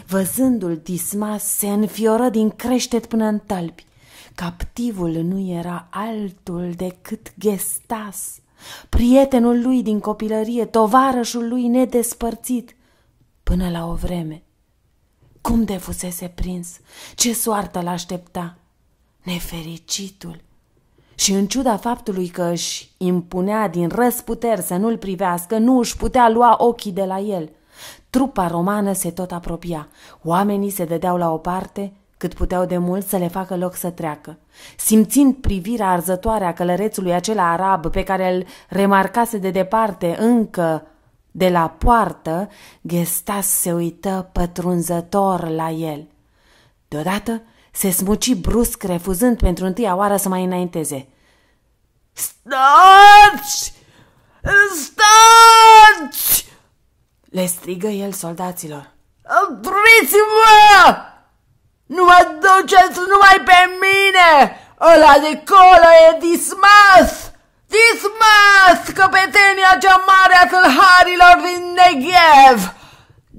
Speaker 1: Văzându-l, Dismas se înfioră din creștet până în talpi. Captivul nu era altul decât Gestas, prietenul lui din copilărie, tovarășul lui nedespărțit, până la o vreme. Cum de fusese prins, ce soartă l-aștepta, nefericitul. Și în ciuda faptului că își impunea din răsputeri să nu-l privească, nu își putea lua ochii de la el. Trupa romană se tot apropia, oamenii se dădeau la o parte, cât puteau de mult să le facă loc să treacă. Simțind privirea arzătoare a călărețului acela arab pe care îl remarcase de departe încă de la poartă, Gestas se uită pătrunzător la el. Deodată se smuci brusc, refuzând pentru întâia oară să mai înainteze.
Speaker 2: Stați! Stați! Le strigă el soldaților. opriți vă nu mă duceți numai pe mine! Ăla de colo e dismas! Dismas, căpetenia cea mare a tâlharilor din Negev!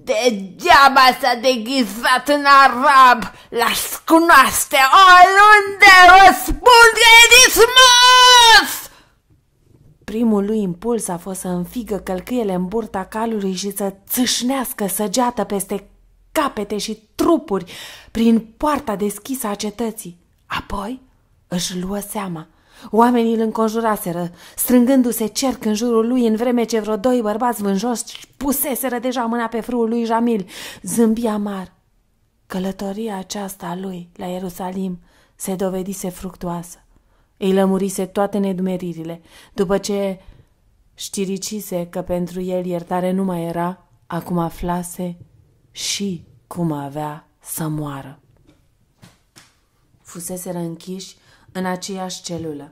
Speaker 2: Degeaba s-a deghizat în arab, l-aș cunoaște oriunde, vă spun că e dismas!
Speaker 1: Primul lui impuls a fost să înfigă călcâiele în burta calului și să țâșnească săgeată peste capete și trupuri, prin poarta deschisă a cetății. Apoi își luă seama. Oamenii îl înconjuraseră, strângându-se cerc în jurul lui, în vreme ce vreo doi bărbați vânjoși puseseră deja mâna pe frâul lui Jamil. Zâmbi amar. Călătoria aceasta a lui la Ierusalim se dovedise fructuoasă. Îi lămurise toate nedumeririle, după ce știricise că pentru el iertare nu mai era, acum aflase și cum avea să moară. Fuseseră închiși în aceeași celulă.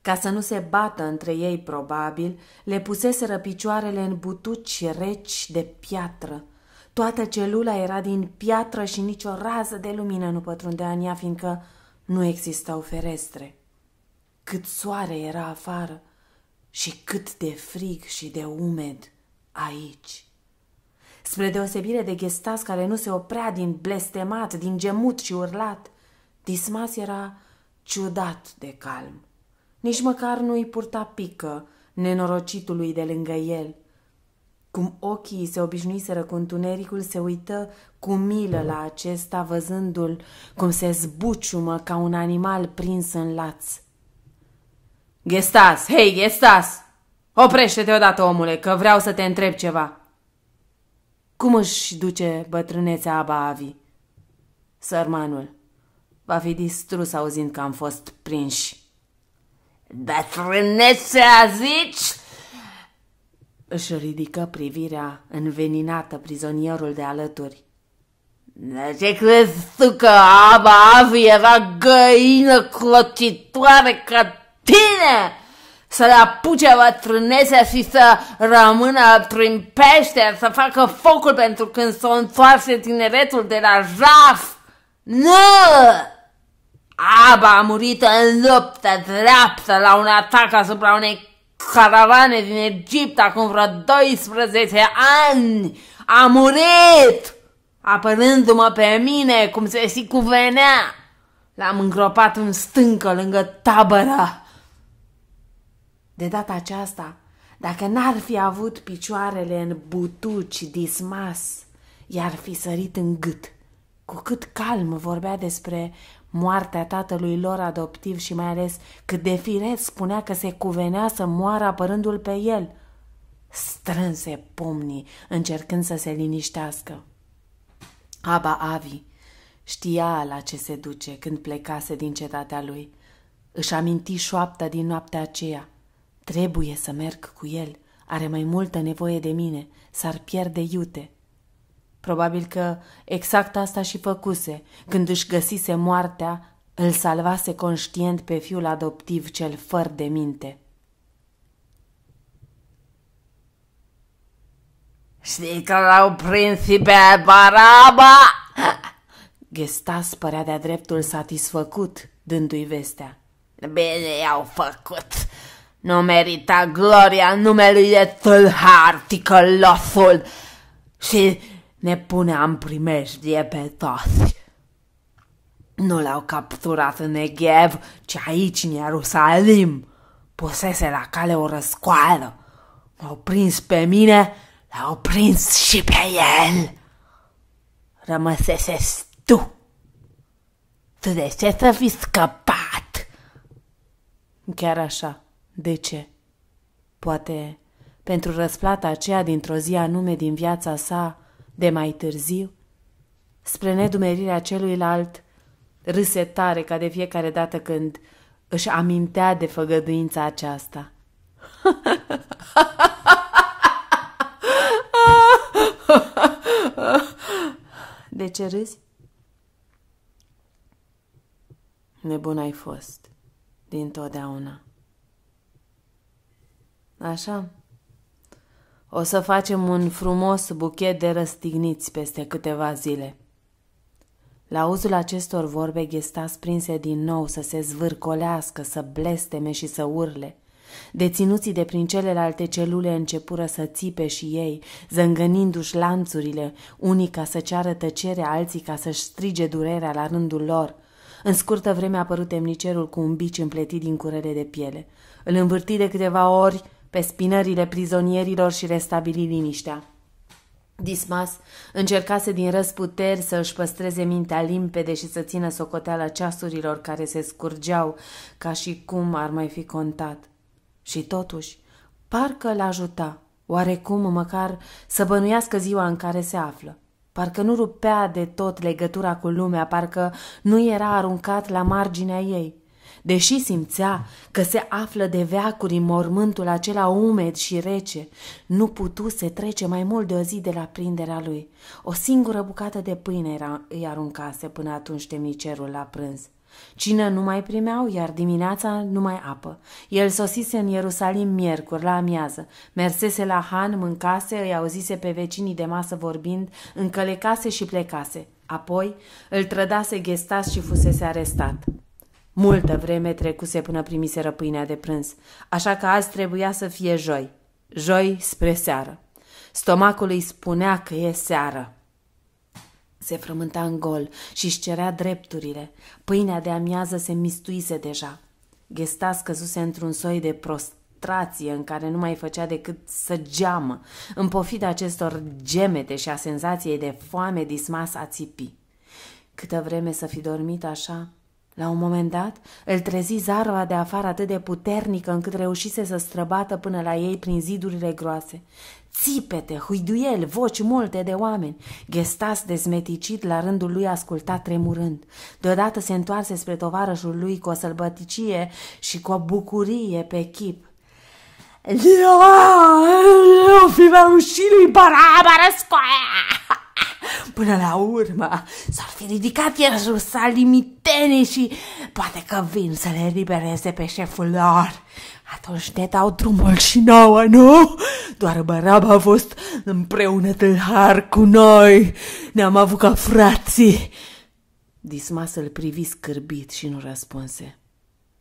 Speaker 1: Ca să nu se bată între ei, probabil, le puseseră picioarele în butuci reci de piatră. Toată celula era din piatră și nicio rază de lumină nu pătrundea în ea, fiindcă nu existau ferestre. Cât soare era afară și cât de frig și de umed aici spre deosebire de Ghestas care nu se oprea din blestemat, din gemut și urlat, Dismas era ciudat de calm. Nici măcar nu i purta pică nenorocitului de lângă el. Cum ochii se obișnuiseră cu întunericul, se uită cu milă la acesta, văzându-l cum se zbuciumă ca un animal prins în laț. Gestas, hei, Gestas! Oprește-te odată, omule, că vreau să te întreb ceva!" Cum își duce bătrânețea aba avi? Sărmanul va fi distrus auzind că am fost prinși. Bătrânețea zici? Își ridică privirea înveninată prizonierul
Speaker 2: de alături. De ce crezi tu că aba avi era găină clotitoare ca tine? să l apuce bătrânețea și să rămână prin pește, să facă focul pentru când s-o întoarce tineretul de la jaf. Nu! Aba a murit în luptă dreaptă la un atac asupra unei caravane din Egipt acum vreo 12 ani. A murit! Apărându-mă pe mine, cum se și cuvenea. L-am îngropat în stâncă lângă tabăra
Speaker 1: de data aceasta, dacă n-ar fi avut picioarele în butuci dismas, i-ar fi sărit în gât. Cu cât calm vorbea despre moartea tatălui lor adoptiv și mai ales cât de firesc spunea că se cuvenea să moară apărându-l pe el. Strânse pomnii, încercând să se liniștească. Aba Avi știa la ce se duce când plecase din cetatea lui. Își aminti șoapta din noaptea aceea – Trebuie să merg cu el. Are mai multă nevoie de mine. S-ar pierde iute. Probabil că exact asta și făcuse. Când își găsise moartea, îl salvase conștient pe fiul adoptiv cel fără de minte. Știi că l-au prins
Speaker 2: pe Baraba?
Speaker 1: Gestas părea de-a dreptul satisfăcut, dându-i vestea.
Speaker 2: Bine i-au făcut!
Speaker 1: Nu merita
Speaker 2: gloria numelui de tâlhar, ticălosul, și ne punea în primejdie pe toți. Nu l-au capturat
Speaker 1: în Egev, ci aici, în Ierusalim. Pusese la cale o
Speaker 2: răscoală. L-au prins pe mine, l-au prins și pe el. Rămăsese tu. Tu de ce să fi
Speaker 1: scăpat? Chiar așa. De ce? Poate pentru răsplata aceea dintr-o zi anume din viața sa, de mai târziu? Spre nedumerirea celuilalt, râse tare ca de fiecare dată când își amintea de făgăduința aceasta. De ce râzi? Nebun ai fost, dintotdeauna. Așa? O să facem un frumos buchet de răstigniți peste câteva zile. La uzul acestor vorbe, ghesta prinse din nou să se zvârcolească, să blesteme și să urle. Deținuții de prin celelalte celule începură să țipe și ei, zângănindu-și lanțurile, unii ca să ceară tăcere, alții ca să-și strige durerea la rândul lor. În scurtă vreme a apărut temnicerul cu un bici împletit din curele de piele. Îl învârti de câteva ori pe spinările prizonierilor și restabili liniștea. Dismas încercase din răzputeri să își păstreze mintea limpede și să țină socoteala ceasurilor care se scurgeau ca și cum ar mai fi contat. Și totuși, parcă l-ajuta, oarecum măcar să bănuiască ziua în care se află. Parcă nu rupea de tot legătura cu lumea, parcă nu era aruncat la marginea ei deși simțea că se află de veacuri în mormântul acela umed și rece, nu putu să trece mai mult de o zi de la prinderea lui. O singură bucată de pâine era, îi aruncase până atunci temnicerul la prânz. Cină nu mai primeau, iar dimineața nu mai apă. El sosise în Ierusalim miercuri, la amiază. Mersese la Han, mâncase, îi auzise pe vecinii de masă vorbind, încălecase și plecase. Apoi îl trădase ghestas și fusese arestat. Multă vreme trecuse până primiseră pâinea de prânz, așa că azi trebuia să fie joi. Joi spre seară. Stomacul îi spunea că e seară. Se frământa în gol și își cerea drepturile. Pâinea de amiază se mistuise deja. Ghesta scăzuse într-un soi de prostrație în care nu mai făcea decât să geamă, în pofida acestor gemete și a senzației de foame dismas a țipi. Câtă vreme să fi dormit așa, la un moment dat, îl trezi zarva de afară atât de puternică încât reușise să străbată până la ei prin zidurile groase. Țipete, huiduieli, voci multe de oameni. Gestas dezmeticit la rândul lui asculta tremurând. Deodată se întoarse spre tovarășul lui cu o sălbăticie și cu o bucurie pe chip.
Speaker 2: Fi lui Barabara Scoia! Până la urmă s-ar fi ridicat Ierusalim mitenii și
Speaker 1: poate că vin să le libereze pe șeful lor. Atunci ne dau drumul și nouă, nu? Doar Baraba a fost împreună tâlhar cu noi. Ne-am avut ca frații. Dismas îl privi scârbit și nu răspunse.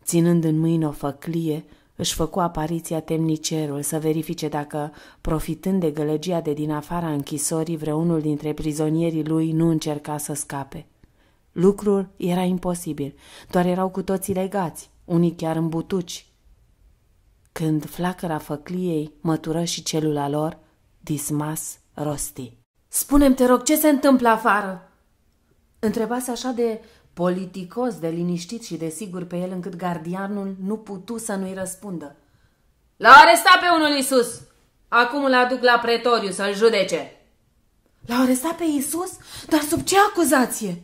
Speaker 1: Ținând în mâini o făclie, își făcu apariția temnicerul să verifice dacă, profitând de gălăgia de din afara închisorii, vreunul dintre prizonierii lui nu încerca să scape. Lucrul era imposibil, doar erau cu toții legați, unii chiar în butuci. Când flacăra făcliei mătură și celula lor, Dismas rosti. Spune-mi, te rog, ce se întâmplă afară?" Întrebase așa de politicos de liniștit și de sigur pe el încât gardianul nu putu să nu-i răspundă. L-a arestat pe
Speaker 2: unul Iisus. Acum îl aduc la pretoriu să-l judece!" L-a arestat pe
Speaker 1: Iisus, Dar sub ce acuzație?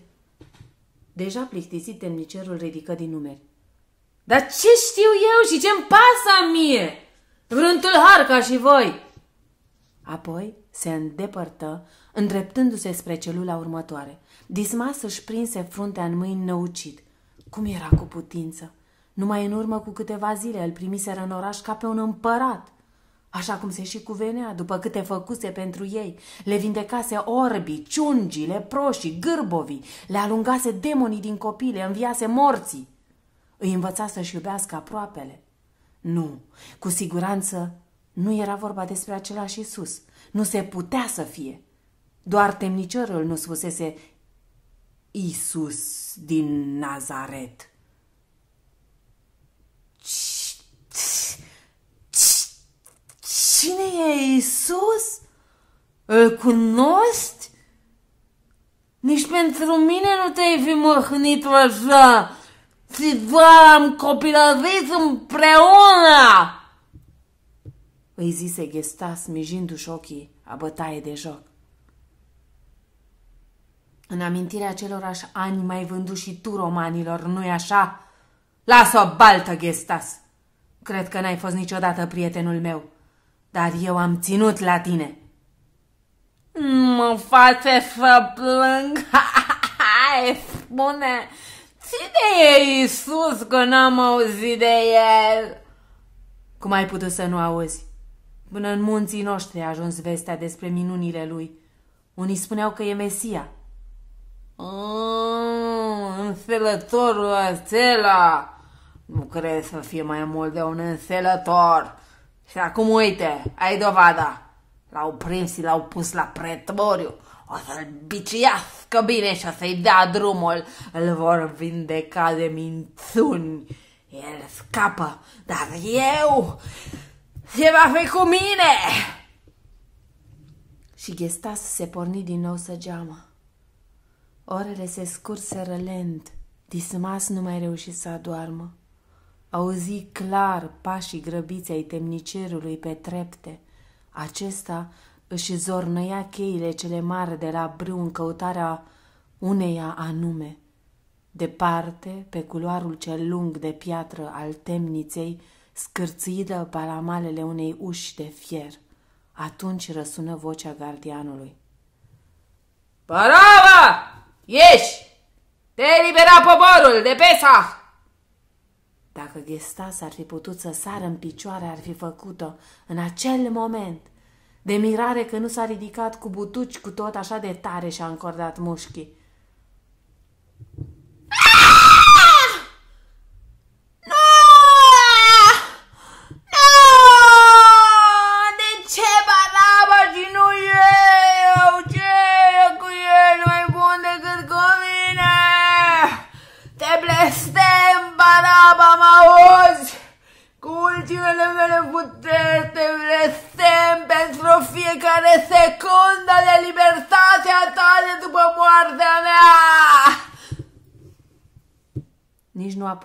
Speaker 1: Deja plictisit, temnicerul ridică din numeri. Dar ce știu eu și ce-mi pasă mie? Vreun har ca și voi! Apoi se îndepărtă, îndreptându-se spre celula următoare. Dismas și prinse fruntea în mâini năucit. Cum era cu putință? Numai în urmă cu câteva zile îl primiseră în oraș ca pe un împărat. Așa cum se și cuvenea, după câte făcuse pentru ei, le vindecase orbii, ciungile, proșii, gârbovii, le alungase demonii din copile, înviase morții. Îi învăța să-și iubească aproapele. Nu, cu siguranță nu era vorba despre același Isus. Nu se putea să fie. Doar temnicerul nu spusese Isus din Nazaret.
Speaker 2: Cine e Isus? Îl cunoști? Nici pentru mine nu te-ai fi măhnit așa. Și doar am copilărit împreună!
Speaker 1: Îi zise Ghesta smijindu-și ochii a bătaie de joc. În amintirea acelorași ani mai vându și tu romanilor, nu-i așa? Lasă-o baltă, Gestas! Cred că n-ai fost niciodată prietenul meu, dar eu am ținut la tine.
Speaker 2: Mă face să plâng, hai, spune, cine e
Speaker 1: Iisus că n-am auzit de el? Cum ai putut să nu auzi? Până în munții noștri a ajuns vestea despre minunile lui. Unii spuneau că e Mesia, Mm, înselătorul
Speaker 2: acela! Nu cred să fie mai mult de un înselător. Și acum uite, ai dovada. L-au prins și l-au pus la pretoriu. O să-l biciască bine și o să-i dea drumul. Îl vor vindeca de mințuni. El scapă, dar eu se va fi cu mine!
Speaker 1: Și Ghestas se porni din nou să geamă. Orele se scurseră lent, dismas nu mai reuși să adoarmă. Auzi clar pașii grăbiți ai temnicerului pe trepte. Acesta își zornăia cheile cele mari de la brâu în căutarea uneia anume. Departe, pe culoarul cel lung de piatră al temniței, scârțâidă paramalele unei uși de fier. Atunci răsună vocea gardianului.
Speaker 2: Parava! Ieși! Te elibera poporul de pesa.
Speaker 1: Dacă s ar fi putut să sară în picioare, ar fi făcut-o în acel moment. De mirare că nu s-a ridicat cu butuci cu tot așa de tare și-a încordat mușchii.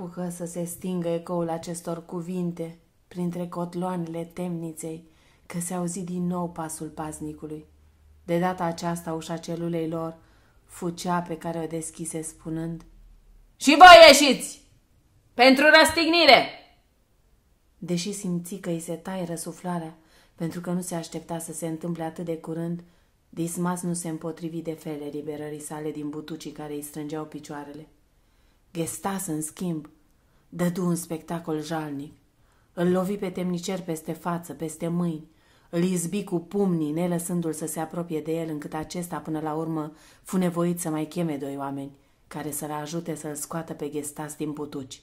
Speaker 1: apucă să se stingă ecoul acestor cuvinte printre cotloanele temniței, că se auzi din nou pasul paznicului. De data aceasta ușa celulei lor fucea pe care o deschise spunând Și voi ieșiți! Pentru răstignire! Deși simți că îi se taie răsuflarea, pentru că nu se aștepta să se întâmple atât de curând, Dismas nu se împotrivi de fel liberării sale din butucii care îi strângeau picioarele. Gestas, în schimb, dădu un spectacol jalnic. Îl lovi pe temnicer peste față, peste mâini, îl izbi cu pumnii, nelăsându-l să se apropie de el, încât acesta, până la urmă, fu nevoit să mai cheme doi oameni, care să-l ajute să-l scoată pe Gestas din putuci.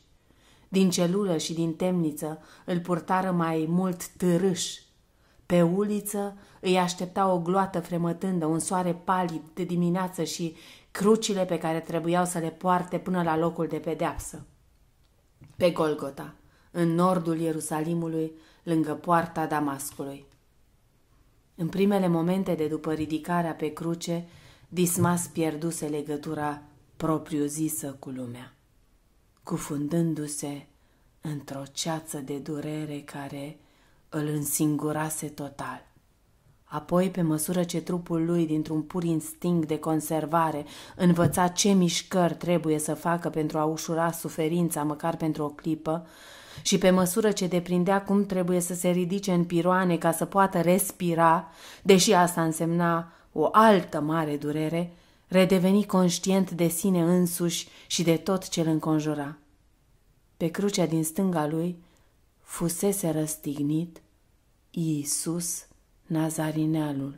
Speaker 1: Din celulă și din temniță îl purtară mai mult târâș. Pe uliță îi aștepta o gloată fremătândă, un soare palid de dimineață și crucile pe care trebuiau să le poarte până la locul de pedeapsă. Pe Golgota, în nordul Ierusalimului, lângă poarta Damascului. În primele momente de după ridicarea pe cruce, Dismas pierduse legătura propriu-zisă cu lumea, cufundându-se într-o ceață de durere care îl însingurase total. Apoi, pe măsură ce trupul lui, dintr-un pur instinct de conservare, învăța ce mișcări trebuie să facă pentru a ușura suferința, măcar pentru o clipă, și pe măsură ce deprindea cum trebuie să se ridice în piroane ca să poată respira, deși asta însemna o altă mare durere, redeveni conștient de sine însuși și de tot ce îl înconjura. Pe crucea din stânga lui fusese răstignit Iisus Nazarinealul,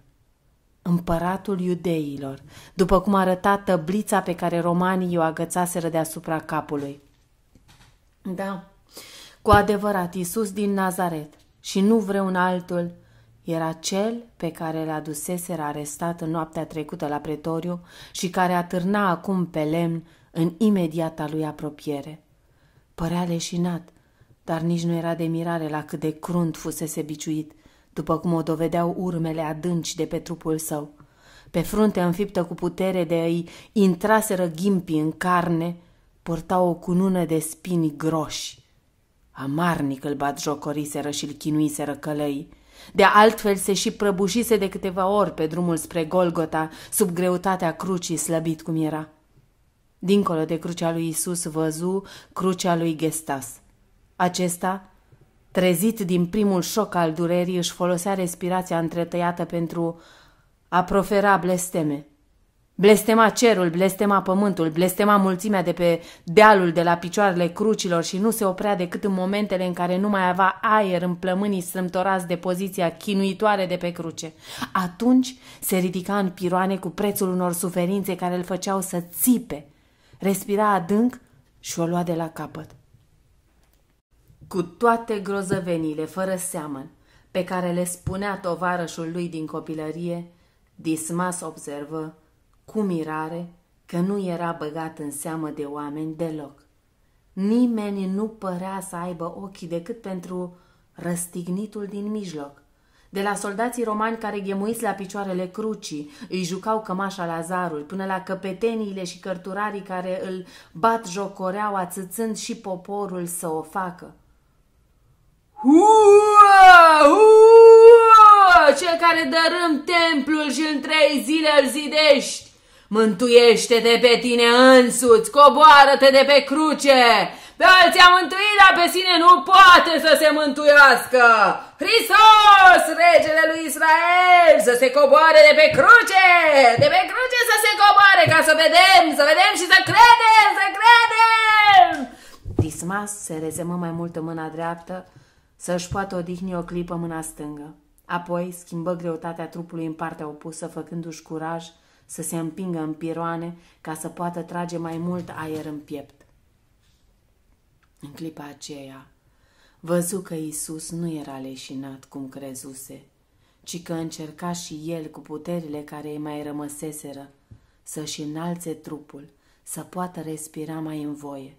Speaker 1: împăratul iudeilor, după cum arăta tăblița pe care romanii o agățaseră deasupra capului. Da, cu adevărat, Iisus din Nazaret și nu vreun altul era cel pe care l a aduseseră arestat în noaptea trecută la pretoriu și care atârna acum pe lemn în imediata lui apropiere. Părea leșinat, dar nici nu era de mirare la cât de crunt fusese biciuit după cum o dovedeau urmele adânci de pe trupul său. Pe frunte înfiptă cu putere de a-i intraseră ghimpii în carne, purta o cunună de spini groși. Amarnic îl jocoriseră și îl chinuiseră călăi. De altfel se și prăbușise de câteva ori pe drumul spre Golgota, sub greutatea crucii slăbit cum era. Dincolo de crucea lui Isus văzu crucea lui Gestas. Acesta Trezit din primul șoc al durerii, își folosea respirația întretăiată pentru a profera blesteme. Blestema cerul, blestema pământul, blestema mulțimea de pe dealul de la picioarele crucilor și nu se oprea decât în momentele în care nu mai avea aer în plămânii strâmtorați de poziția chinuitoare de pe cruce. Atunci se ridica în piroane cu prețul unor suferințe care îl făceau să țipe. Respira adânc și o lua de la capăt cu toate grozăvenile fără seamăn pe care le spunea tovarășul lui din copilărie, Dismas observă, cu mirare, că nu era băgat în seamă de oameni deloc. Nimeni nu părea să aibă ochii decât pentru răstignitul din mijloc. De la soldații romani care ghemuiți la picioarele crucii îi jucau cămașa zarul, până la căpeteniile și cărturarii care îl bat jocoreau ațățând și poporul să o facă.
Speaker 2: Hua! Hua! Cel care dărâm templul și în trei zile îl zidești. Mântuiește-te pe tine însuți, coboară-te de pe cruce. Pe alții a mântuit, dar pe sine nu poate să se mântuiască. Hristos, regele lui Israel, să se coboare de pe cruce, de pe cruce să se coboare ca să vedem, să vedem și să credem, să credem.
Speaker 1: Dismas se rezemă mai mult în mâna dreaptă, să-și poată odihni o clipă mâna stângă. Apoi schimbă greutatea trupului în partea opusă, făcându-și curaj să se împingă în piroane ca să poată trage mai mult aer în piept. În clipa aceea, văzu că Isus nu era leșinat cum crezuse, ci că încerca și el cu puterile care îi mai rămăseseră să-și înalțe trupul, să poată respira mai în voie.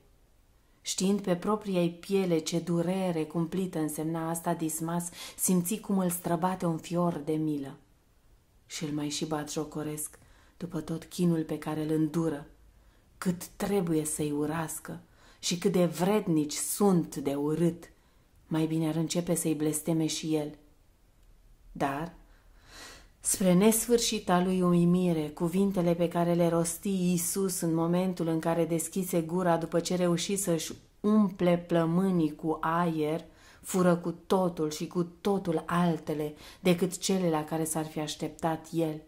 Speaker 1: Știind pe propria ei piele ce durere cumplită însemna asta dismas, simți cum îl străbate un fior de milă. Și îl mai și bat jocoresc, după tot chinul pe care îl îndură. Cât trebuie să-i urască și cât de vrednici sunt de urât, mai bine ar începe să-i blesteme și el. Dar, Spre nesfârșita lui uimire, cuvintele pe care le rosti Iisus în momentul în care deschise gura după ce reuși să-și umple plămânii cu aer, fură cu totul și cu totul altele decât cele la care s-ar fi așteptat el.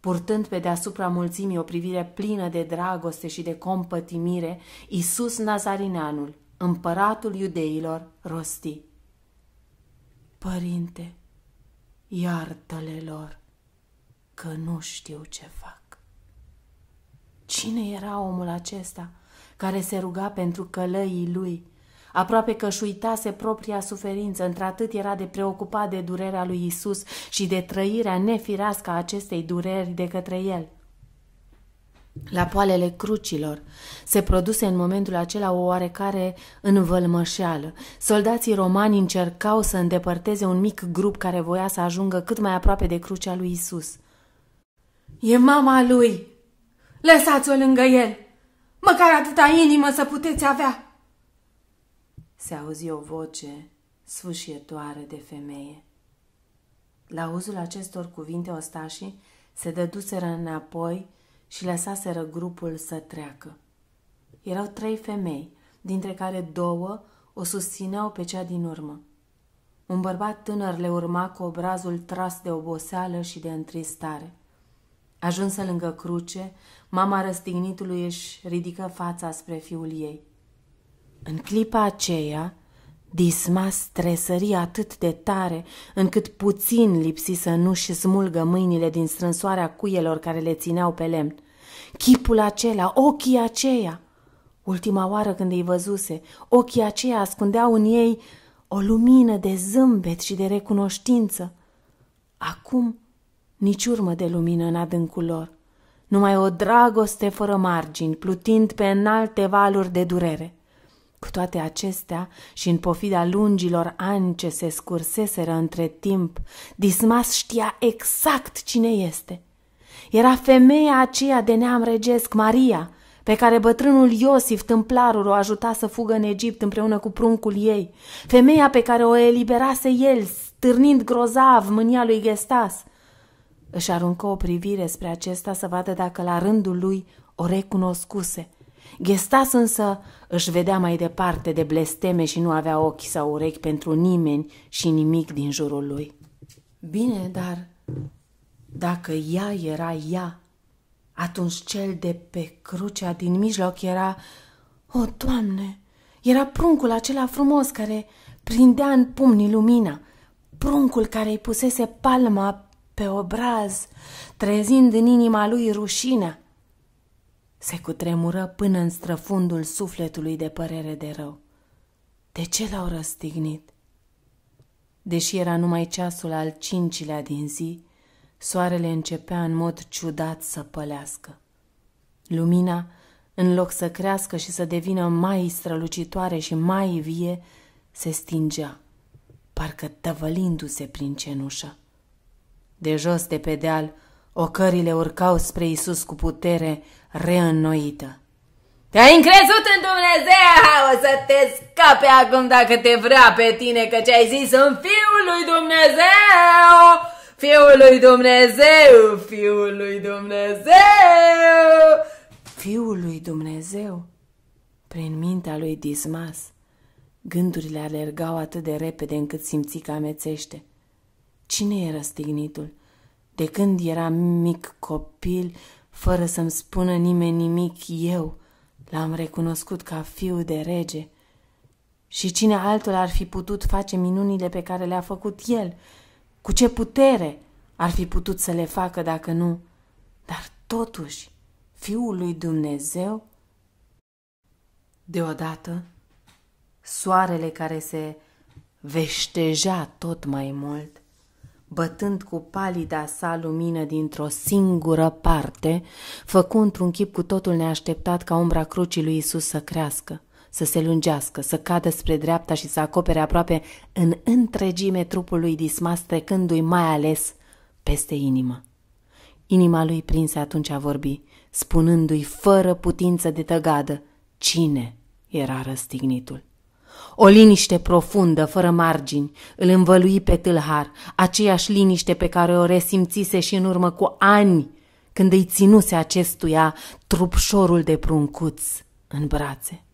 Speaker 1: Purtând pe deasupra mulțimii o privire plină de dragoste și de compătimire, Iisus Nazarineanul, împăratul iudeilor, rosti. Părinte, iartă-le lor că nu știu ce fac. Cine era omul acesta care se ruga pentru călăii lui? Aproape că își uitase propria suferință, într-atât era de preocupat de durerea lui Isus și de trăirea nefirească a acestei dureri de către el. La poalele crucilor se produse în momentul acela o oarecare învălmășeală. Soldații romani încercau să îndepărteze un mic grup care voia să ajungă cât mai aproape de crucea lui Isus. E mama lui!
Speaker 2: Lăsați-o lângă el! Măcar atâta inimă să puteți avea!"
Speaker 1: Se auzi o voce sfâșietoare de femeie. La uzul acestor cuvinte, ostașii se dăduseră înapoi și lăsaseră grupul să treacă. Erau trei femei, dintre care două o susțineau pe cea din urmă. Un bărbat tânăr le urma cu obrazul tras de oboseală și de întristare. Ajunsă lângă cruce, mama răstignitului își ridică fața spre fiul ei. În clipa aceea, Dismas tresări atât de tare, încât puțin lipsi să nu-și smulgă mâinile din strânsoarea cuielor care le țineau pe lemn. Chipul acela, ochii aceia! Ultima oară când îi văzuse, ochii aceia ascundeau în ei o lumină de zâmbet și de recunoștință. Acum nici urmă de lumină în adâncul lor, numai o dragoste fără margini, plutind pe înalte valuri de durere. Cu toate acestea și în pofida lungilor ani ce se scurseseră între timp, Dismas știa exact cine este. Era femeia aceea de neam regesc, Maria, pe care bătrânul Iosif, templarul, o ajuta să fugă în Egipt împreună cu pruncul ei, femeia pe care o eliberase el, stârnind grozav mânia lui Gestas. Își aruncă o privire spre acesta să vadă dacă la rândul lui o recunoscuse – Ghestas însă își vedea mai departe de blesteme și nu avea ochi sau urechi pentru nimeni și nimic din jurul lui. Bine, dar dacă ea era ea, atunci cel de pe crucea din mijloc era... O, Doamne! Era pruncul acela frumos care prindea în pumni lumina, pruncul care îi pusese palma pe obraz, trezind în inima lui rușinea, se cutremură până în străfundul sufletului de părere de rău. De ce l-au răstignit? Deși era numai ceasul al cincilea din zi, soarele începea în mod ciudat să pălească. Lumina, în loc să crească și să devină mai strălucitoare și mai vie, se stingea, parcă tăvălindu-se prin cenușă. De jos de pe deal, Ocările urcau spre Isus cu putere reînnoită.
Speaker 2: Te-ai încrezut în Dumnezeu, o să te scape acum dacă te vrea pe tine, că ce ai zis în Fiul lui Dumnezeu, Fiul lui Dumnezeu, Fiul lui Dumnezeu, Fiul lui Dumnezeu. Prin mintea lui Dismas,
Speaker 1: gândurile alergau atât de repede încât simți că amețește. Cine era stignitul? De când era mic copil, fără să-mi spună nimeni nimic, eu l-am recunoscut ca fiu de rege. Și cine altul ar fi putut face minunile pe care le-a făcut el? Cu ce putere ar fi putut să le facă dacă nu? Dar totuși, Fiul lui Dumnezeu? Deodată, soarele care se veșteja tot mai mult bătând cu palida sa lumină dintr-o singură parte, făcu într-un chip cu totul neașteptat ca umbra crucii lui Isus să crească, să se lungească, să cadă spre dreapta și să acopere aproape în întregime trupul lui Dismas, trecându-i mai ales peste inimă. Inima lui prinse atunci a vorbi, spunându-i fără putință de tăgadă cine era răstignitul. O liniște profundă, fără margini, îl învălui pe tâlhar, aceeași liniște pe care o resimțise și în urmă cu ani, când îi ținuse acestuia trupșorul de pruncuț în brațe.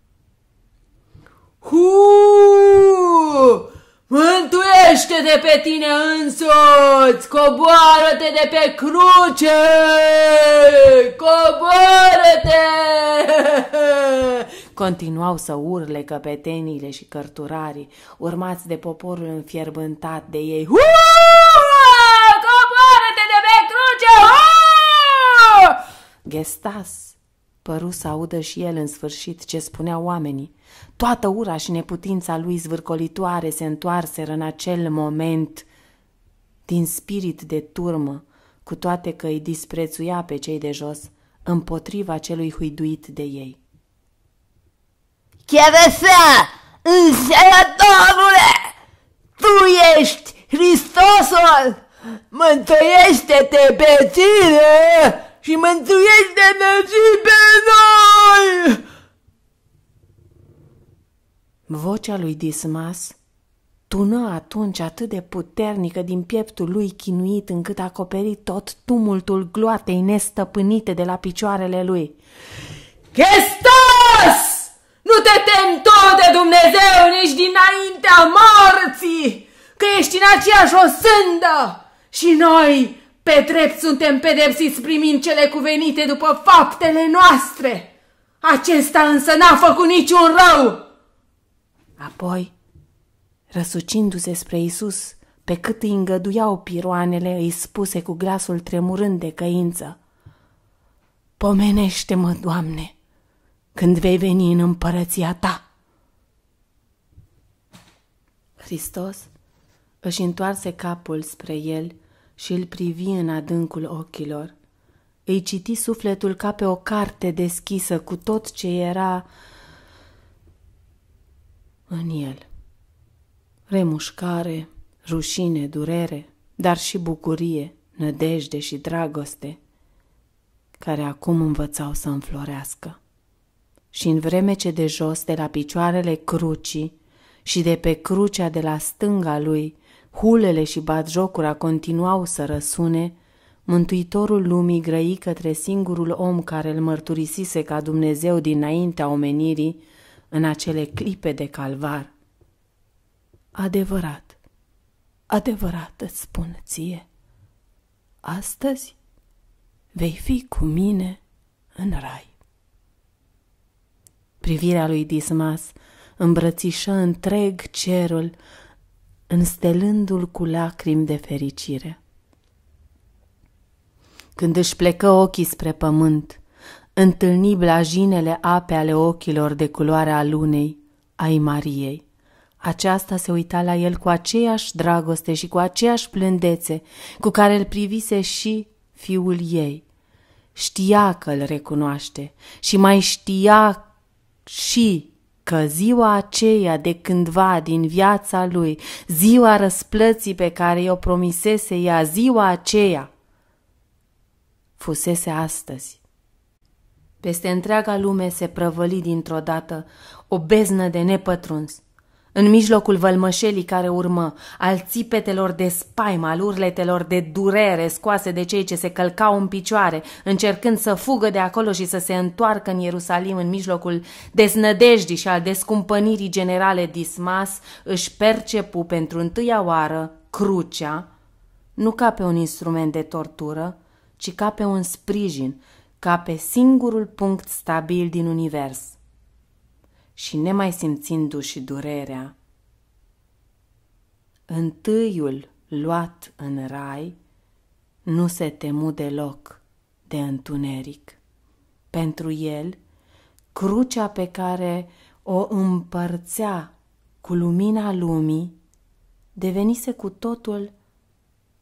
Speaker 2: Huuu! Mântuiește-te pe tine însuți! Coboară-te de pe cruce! Coboară-te! Continuau să urle
Speaker 1: căpetenile și cărturarii, urmați de poporul înfierbântat de ei.
Speaker 2: Coboară-te de pe cruce!
Speaker 1: Gestas Păru să audă și el în sfârșit ce spuneau oamenii. Toată ura și neputința lui zvârcolitoare se întoarseră în acel moment din spirit de turmă, cu toate că îi disprețuia pe cei de jos,
Speaker 2: împotriva
Speaker 1: celui huiduit de ei.
Speaker 2: Chiarăsea, înșelătorule, tu ești Hristosul, mântuiește-te pe tine și mântuiește-ne și pe noi!
Speaker 1: Vocea lui Dismas tună atunci atât de puternică din pieptul lui chinuit încât acoperi tot tumultul gloatei nestăpânite de la
Speaker 2: picioarele lui. Chestos! Nu te tem tot de Dumnezeu nici dinaintea morții, că ești în aceeași osândă și noi pe drept suntem pedepsiți primind cele cuvenite după faptele noastre. Acesta însă n-a făcut niciun rău.
Speaker 1: Apoi, răsucindu-se spre Isus, pe cât îi îngăduiau piroanele, îi spuse cu glasul tremurând de căință. Pomenește-mă, Doamne, când vei veni în împărăția Ta. Hristos își întoarse capul spre el și îl privi în adâncul ochilor. Îi citi sufletul ca pe o carte deschisă cu tot ce era în el. Remușcare, rușine, durere, dar și bucurie, nădejde și dragoste, care acum învățau să înflorească. Și în vreme ce de jos, de la picioarele crucii și de pe crucea de la stânga lui, Hulele și batjocura continuau să răsune, Mântuitorul lumii grăi către singurul om care îl mărturisise ca Dumnezeu dinaintea omenirii în acele clipe de calvar. Adevărat, adevărat îți spun ție, astăzi vei fi cu mine în rai. Privirea lui Dismas îmbrățișă întreg cerul, înstelându-l cu lacrimi de fericire. Când își plecă ochii spre pământ, întâlni blajinele ape ale ochilor de culoare a lunei, ai Mariei. Aceasta se uita la el cu aceeași dragoste și cu aceeași plândețe cu care îl privise și fiul ei. Știa că îl recunoaște și mai știa și că ziua aceea de cândva din viața lui, ziua răsplății pe care i-o promisese ea, ziua aceea, fusese astăzi. Peste întreaga lume se prăvăli dintr-o dată o beznă de nepătruns, în mijlocul vălmășelii care urmă, al țipetelor de spaimă, al urletelor de durere scoase de cei ce se călcau în picioare, încercând să fugă de acolo și să se întoarcă în Ierusalim în mijlocul deznădejdii și al descumpănirii generale Dismas, își percepu pentru întâia oară crucea, nu ca pe un instrument de tortură, ci ca pe un sprijin, ca pe singurul punct stabil din univers și nemai simțindu-și durerea. Întâiul luat în rai nu se temu deloc de întuneric. Pentru el, crucea pe care o împărțea cu lumina lumii devenise cu totul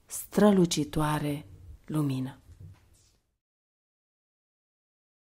Speaker 2: strălucitoare lumină.